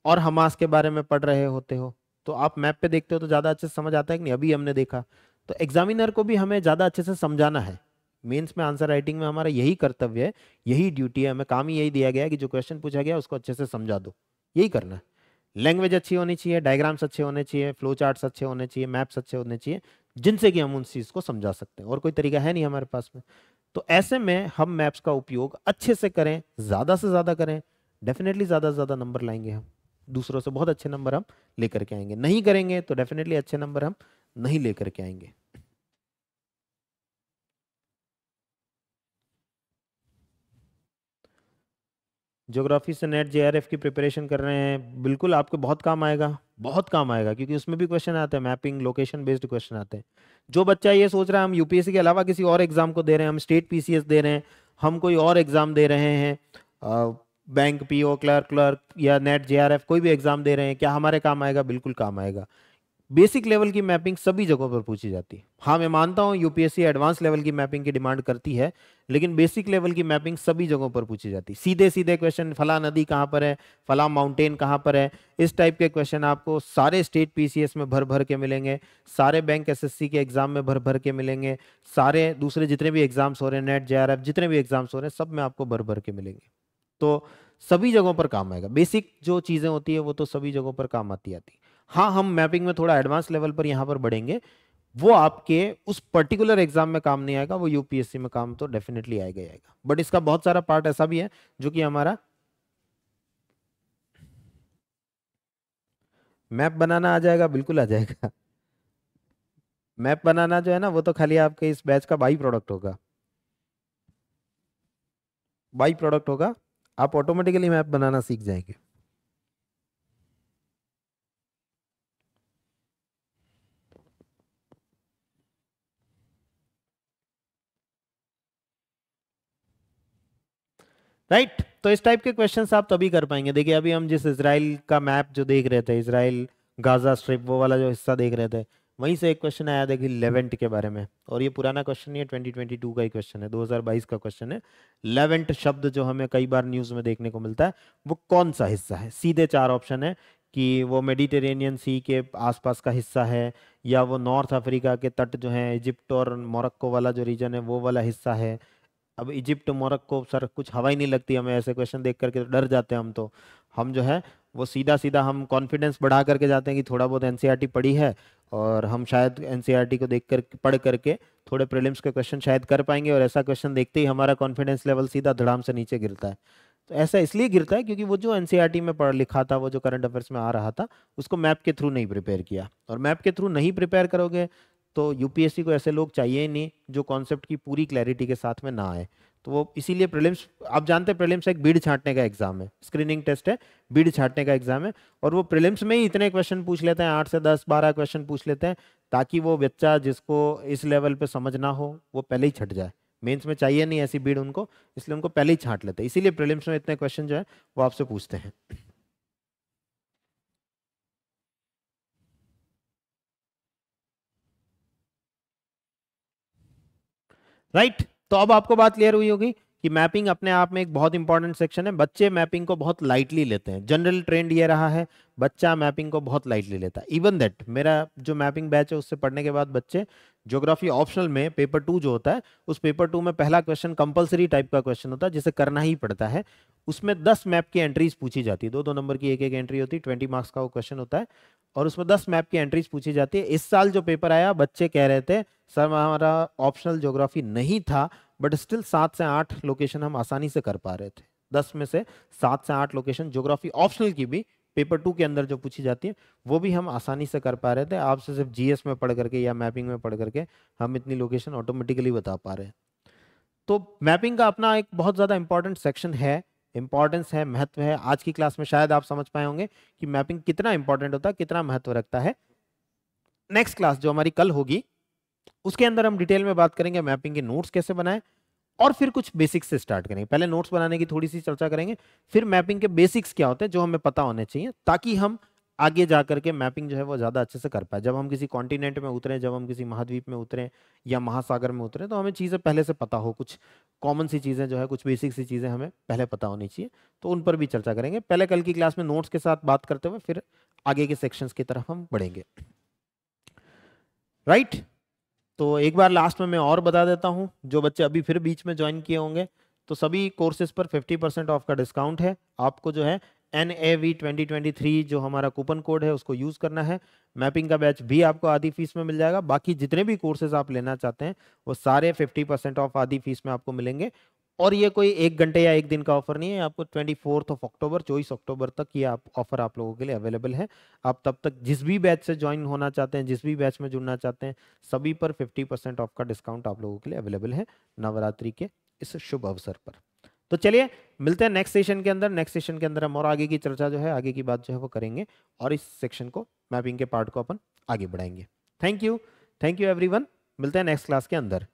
S1: और हमास के बारे में पढ़ रहे होते हो तो आप मैप पे देखते हो तो ज़्यादा अच्छे से समझ आता है कि नहीं अभी हमने देखा तो एग्जामिनर को भी हमें ज़्यादा अच्छे से समझाना है मेंस में आंसर राइटिंग में हमारा यही कर्तव्य है यही ड्यूटी है हमें काम ही यही दिया गया है कि जो क्वेश्चन पूछा गया उसको अच्छे से समझा दो यही करना है लैंग्वेज अच्छी होनी चाहिए डायग्राम्स अच्छे होने चाहिए फ्लो चार्ट्स अच्छे होने चाहिए मैप्स अच्छे होने चाहिए जिनसे कि हम उन चीज़ को समझा सकते हैं और कोई तरीका है नहीं हमारे पास में तो ऐसे में हम मैप्स का उपयोग अच्छे से करें ज़्यादा से ज़्यादा करें डेफिनेटली ज़्यादा से ज़्यादा नंबर लाएंगे हम दूसरों से बहुत अच्छे नंबर हम लेकर के आएंगे नहीं करेंगे तो डेफिनेटली अच्छे नंबर हम नहीं लेकर के आएंगे ज्योग्राफी से नेट जे की प्रिपरेशन कर रहे हैं बिल्कुल आपको बहुत काम आएगा बहुत काम आएगा क्योंकि उसमें भी क्वेश्चन आते हैं मैपिंग लोकेशन बेस्ड क्वेश्चन आते हैं जो बच्चा ये सोच रहा है हम यूपीएससी के अलावा किसी और एग्जाम को दे रहे हैं हम स्टेट पीसीएस दे रहे हैं हम कोई और एग्जाम दे रहे हैं बैंक पी क्लर्क क्लर्क या नेट जे कोई भी एग्जाम दे रहे हैं क्या हमारे काम आएगा बिल्कुल काम आएगा बेसिक लेवल की मैपिंग सभी जगहों पर पूछी जाती है हाँ मैं मानता हूँ यूपीएससी एडवांस लेवल की मैपिंग की डिमांड करती है लेकिन बेसिक लेवल की मैपिंग सभी जगहों पर पूछी जाती है सीधे सीधे क्वेश्चन फला नदी कहाँ पर है फला माउंटेन कहाँ पर है इस टाइप के क्वेश्चन आपको सारे स्टेट पीसीएस में भर भर के मिलेंगे सारे बैंक एस के एग्जाम में भर भर के मिलेंगे सारे दूसरे जितने भी एग्जाम्स हो रहे हैं नेट जे जितने भी एग्जाम्स हो रहे हैं सब में आपको भर भर के मिलेंगे तो सभी जगहों पर काम आएगा बेसिक जो चीज़ें होती है वो तो सभी जगहों पर काम आती आती हाँ हम मैपिंग में थोड़ा एडवांस लेवल पर यहाँ पर बढ़ेंगे वो आपके उस पर्टिकुलर एग्जाम में काम नहीं आएगा वो यूपीएससी में काम तो डेफिनेटली आएगा आएगा बट इसका बहुत सारा पार्ट ऐसा भी है जो कि हमारा मैप बनाना आ जाएगा बिल्कुल आ जाएगा मैप बनाना जो है ना वो तो खाली आपके इस बैच का बाई प्रोडक्ट होगा बाई प्रोडक्ट होगा आप ऑटोमेटिकली मैप बनाना सीख जाएंगे राइट right? तो इस टाइप के क्वेश्चन आप तभी कर पाएंगे देखिए अभी हम जिस इसराइल का मैप जो देख रहे थे इसराइल गाजा स्ट्रिप वो वाला जो हिस्सा देख रहे थे वहीं से एक क्वेश्चन आया देखिए लेवेंट के बारे में और ये पुराना क्वेश्चन नहीं है 2022 का ही क्वेश्चन है 2022 का क्वेश्चन है लेवेंट शब्द जो हमें कई बार न्यूज़ में देखने को मिलता है वो कौन सा हिस्सा है सीधे चार ऑप्शन है कि वो मेडिटेरेनियन सी के आसपास का हिस्सा है या वो नॉर्थ अफ्रीका के तट जो है इजिप्ट और मोरक्को वाला जो रीजन है वो वाला हिस्सा है अब इजिप्ट मोरक्को सर कुछ हवा ही नहीं लगती हमें ऐसे क्वेश्चन देख करके तो डर जाते हैं हम तो हम जो है वो सीधा सीधा हम कॉन्फिडेंस बढ़ा करके जाते हैं कि थोड़ा बहुत एन e पढ़ी है और हम शायद एन e को देख कर पढ़ करके थोड़े प्रीलिम्स के क्वेश्चन शायद कर पाएंगे और ऐसा क्वेश्चन देखते ही हमारा कॉन्फिडेंस लेवल सीधा धड़ाम से नीचे गिरता है तो ऐसा इसलिए गिरता है क्योंकि वो जो एन e में पढ़ लिखा था वो जो करंट अफेयर्स में आ रहा था उसको मैप के थ्रू नहीं प्रिपेयर किया और मैप के थ्रू नहीं प्रिपेयर करोगे तो यूपीएससी को ऐसे लोग चाहिए ही नहीं जो कॉन्सेप्ट की पूरी क्लैरिटी के साथ में ना आए तो वो इसीलिए प्रीलिम्स आप जानते हैं प्रीलिम्स एक भीड़ छांटने का एग्जाम है स्क्रीनिंग टेस्ट है भीड़ छांटने का एग्जाम है और वो प्रीलिम्स में ही इतने क्वेश्चन पूछ लेते हैं आठ से दस बारह क्वेश्चन पूछ लेते हैं ताकि वो बच्चा जिसको इस लेवल पे समझना हो वो पहले ही छट जाए मेंस में चाहिए नहीं ऐसी भीड़ उनको इसलिए उनको पहले ही छांट लेते हैं इसीलिए प्रीलिम्स में इतने क्वेश्चन जो है वो आपसे पूछते हैं राइट तो अब आपको बात क्लियर हुई होगी कि मैपिंग अपने आप में एक बहुत इंपॉर्टेंट सेक्शन है बच्चे मैपिंग को बहुत लाइटली लेते हैं जनरल ट्रेंड ये रहा है बच्चा मैपिंग को बहुत लाइटली लेता है इवन दैट मेरा जो मैपिंग बैच है उससे पढ़ने के बाद बच्चे ज्योग्राफी ऑप्शनल में पेपर टू जो होता है उस पेपर टू में पहला क्वेश्चन कंपलसरी टाइप का क्वेश्चन होता है जिसे करना ही पड़ता है उसमें दस मैप की एंट्रीज पूछी जाती है दो दो नंबर की एक एक एंट्री होती है ट्वेंटी मार्क्स का वो क्वेश्चन होता है और उसमें दस मैप की एंट्रीज पूछी जाती है इस साल जो पेपर आया बच्चे कह रहे थे सर हमारा ऑप्शनल ज्योग्राफी नहीं था बट स्टिल सात से आठ लोकेशन हम आसानी से कर पा रहे थे दस में से सात से आठ लोकेशन ज्योग्राफी ऑप्शनल की भी पेपर टू के अंदर जो पूछी जाती है वो भी हम आसानी से कर पा रहे थे आपसे सिर्फ जीएस में पढ़ करके या मैपिंग में पढ़ करके हम इतनी लोकेशन ऑटोमेटिकली बता पा रहे हैं तो मैपिंग का अपना एक बहुत ज़्यादा इंपॉर्टेंट सेक्शन है इंपॉर्टेंस है महत्व है आज की क्लास में शायद आप समझ पाए होंगे कि मैपिंग कितना इंपॉर्टेंट होता है कितना महत्व रखता है नेक्स्ट क्लास जो हमारी कल होगी उसके अंदर हम डिटेल में बात करेंगे मैपिंग के नोट्स कैसे बनाए और फिर कुछ बेसिक्स से स्टार्ट करेंगे पहले नोट्स बनाने की थोड़ी सी चर्चा करेंगे फिर मैपिंग के बेसिक्स क्या होते हैं जो हमें पता होने चाहिए ताकि हम आगे जा करके मैपिंग जो है वो ज़्यादा अच्छे से कर पाए जब हम किसी कॉन्टिनेंट में उतरें जब हम किसी महाद्वीप में उतरें या महासागर में उतरें तो हमें चीज़ें पहले से पता हो कुछ कॉमन सी चीज़ें जो है कुछ बेसिक सी चीज़ें हमें पहले पता होनी चाहिए तो उन पर भी चर्चा करेंगे पहले कल की क्लास में नोट्स के साथ बात करते हुए फिर आगे के सेक्शंस की तरफ हम बढ़ेंगे राइट right? तो एक बार लास्ट में मैं और बता देता हूँ जो बच्चे अभी फिर बीच में ज्वाइन किए होंगे तो सभी कोर्सेज पर 50 परसेंट ऑफ का डिस्काउंट है आपको जो है N A V twenty twenty three जो हमारा कूपन कोड है उसको यूज़ करना है मैपिंग का बैच भी आपको आधी फीस में मिल जाएगा बाकी जितने भी कोर्सेज आप लेना चाहते हैं वो सारे फिफ्टी परसेंट ऑफ आधी फीस में आपको मिलेंगे और ये कोई एक घंटे या एक दिन का ऑफर नहीं है आपको ट्वेंटी फोर्थ ऑफ अक्टूबर चौबीस अक्टूबर तक ये आप ऑफर आप लोगों के लिए अवेलेबल है आप तब तक जिस भी बैच से ज्वाइन होना चाहते हैं जिस भी बैच में जुड़ना चाहते हैं सभी पर फिफ्टी परसेंट ऑफ का डिस्काउंट आप लोगों के लिए अवेलेबल है नवरात्रि के इस शुभ अवसर पर तो चलिए मिलते हैं नेक्स्ट सेशन के अंदर नेक्स्ट सेशन के अंदर हम और आगे की चर्चा जो है आगे की बात जो है वो करेंगे और इस सेक्शन को मैपिंग के पार्ट को अपन आगे बढ़ाएंगे thank you thank you everyone मिलते हैं नेक्स्ट क्लास के अंदर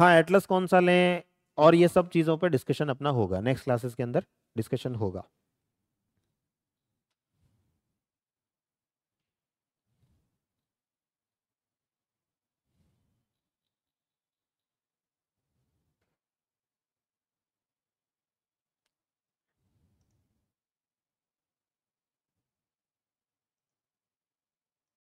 S1: हाँ एटलस कौन सा लें और ये सब चीज़ों पर डिस्कशन अपना होगा नेक्स्ट क्लासेस के अंदर डिस्कशन होगा